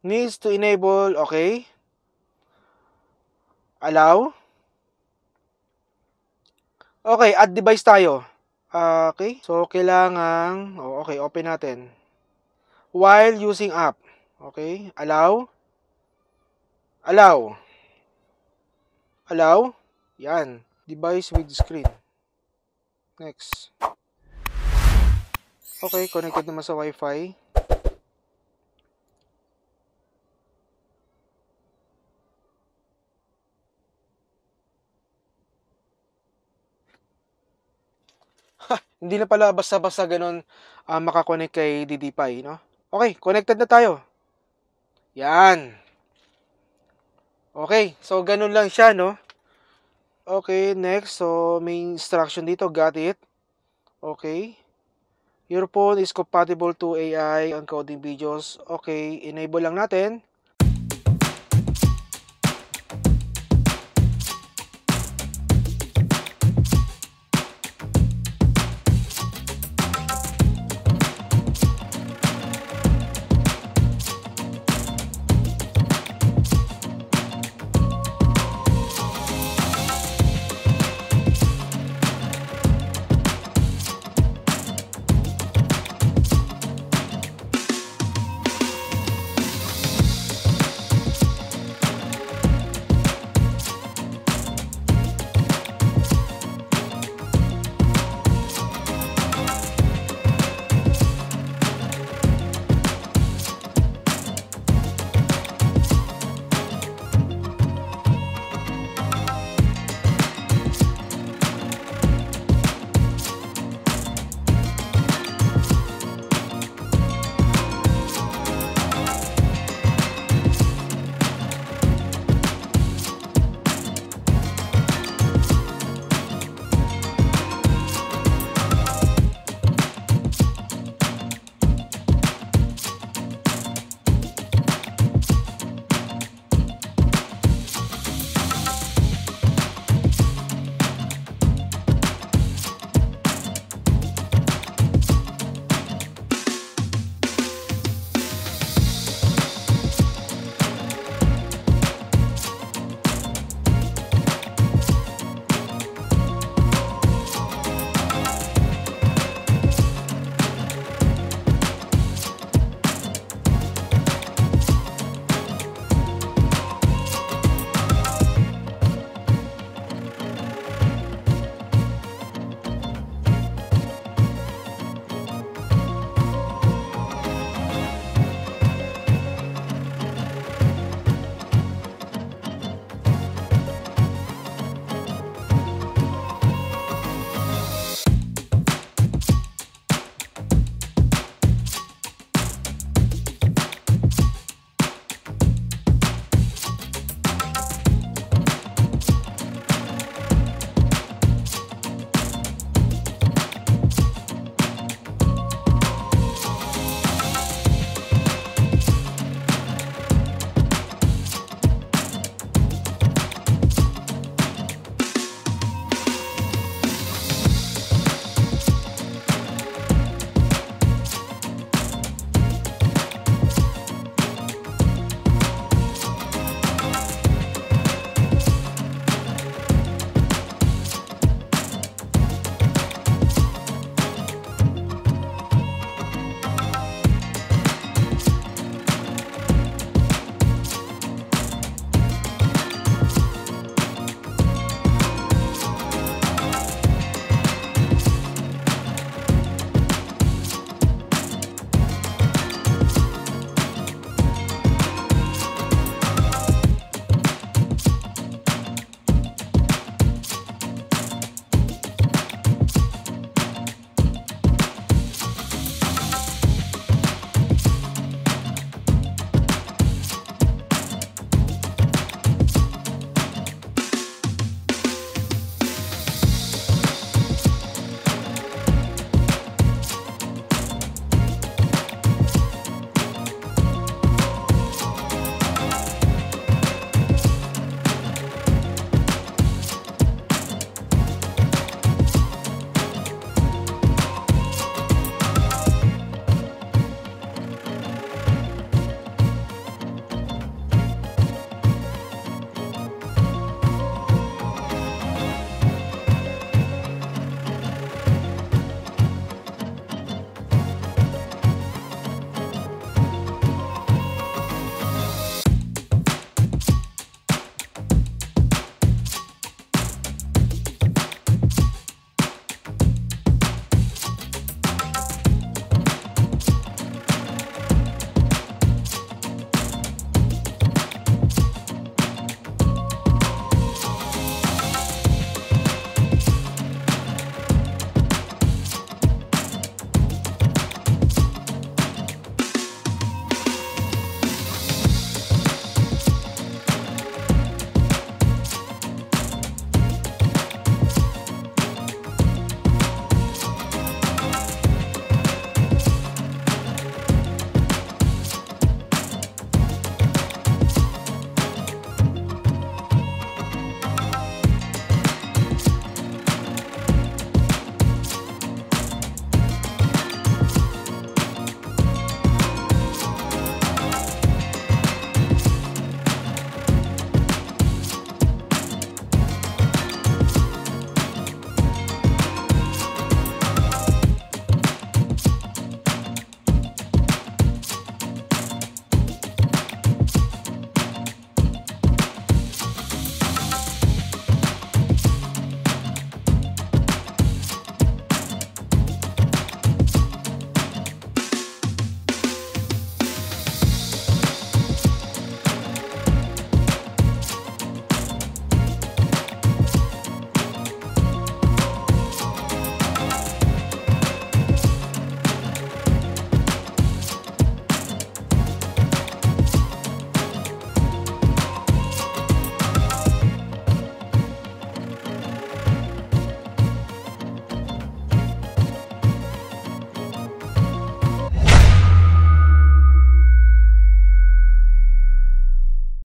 Needs to enable, okay. Allow. Okay, add device tayo. Ah, okay. So, kailangan, oh, okay, open natin. While using app. Okay. Allow. Allow. Allow. Yan. Device with screen. Next. Okay, connected naman sa Wi-Fi. [laughs] hindi na pala basta-basta ganun uh, ah, makakonect kay DDPI, no? Okay, connected na tayo. Yan. Okay, so ganun lang siya, no? Okay, next. So, may instruction dito. Got it. Okay. Your phone is compatible to AI encoding videos. Okay, enable lang natin.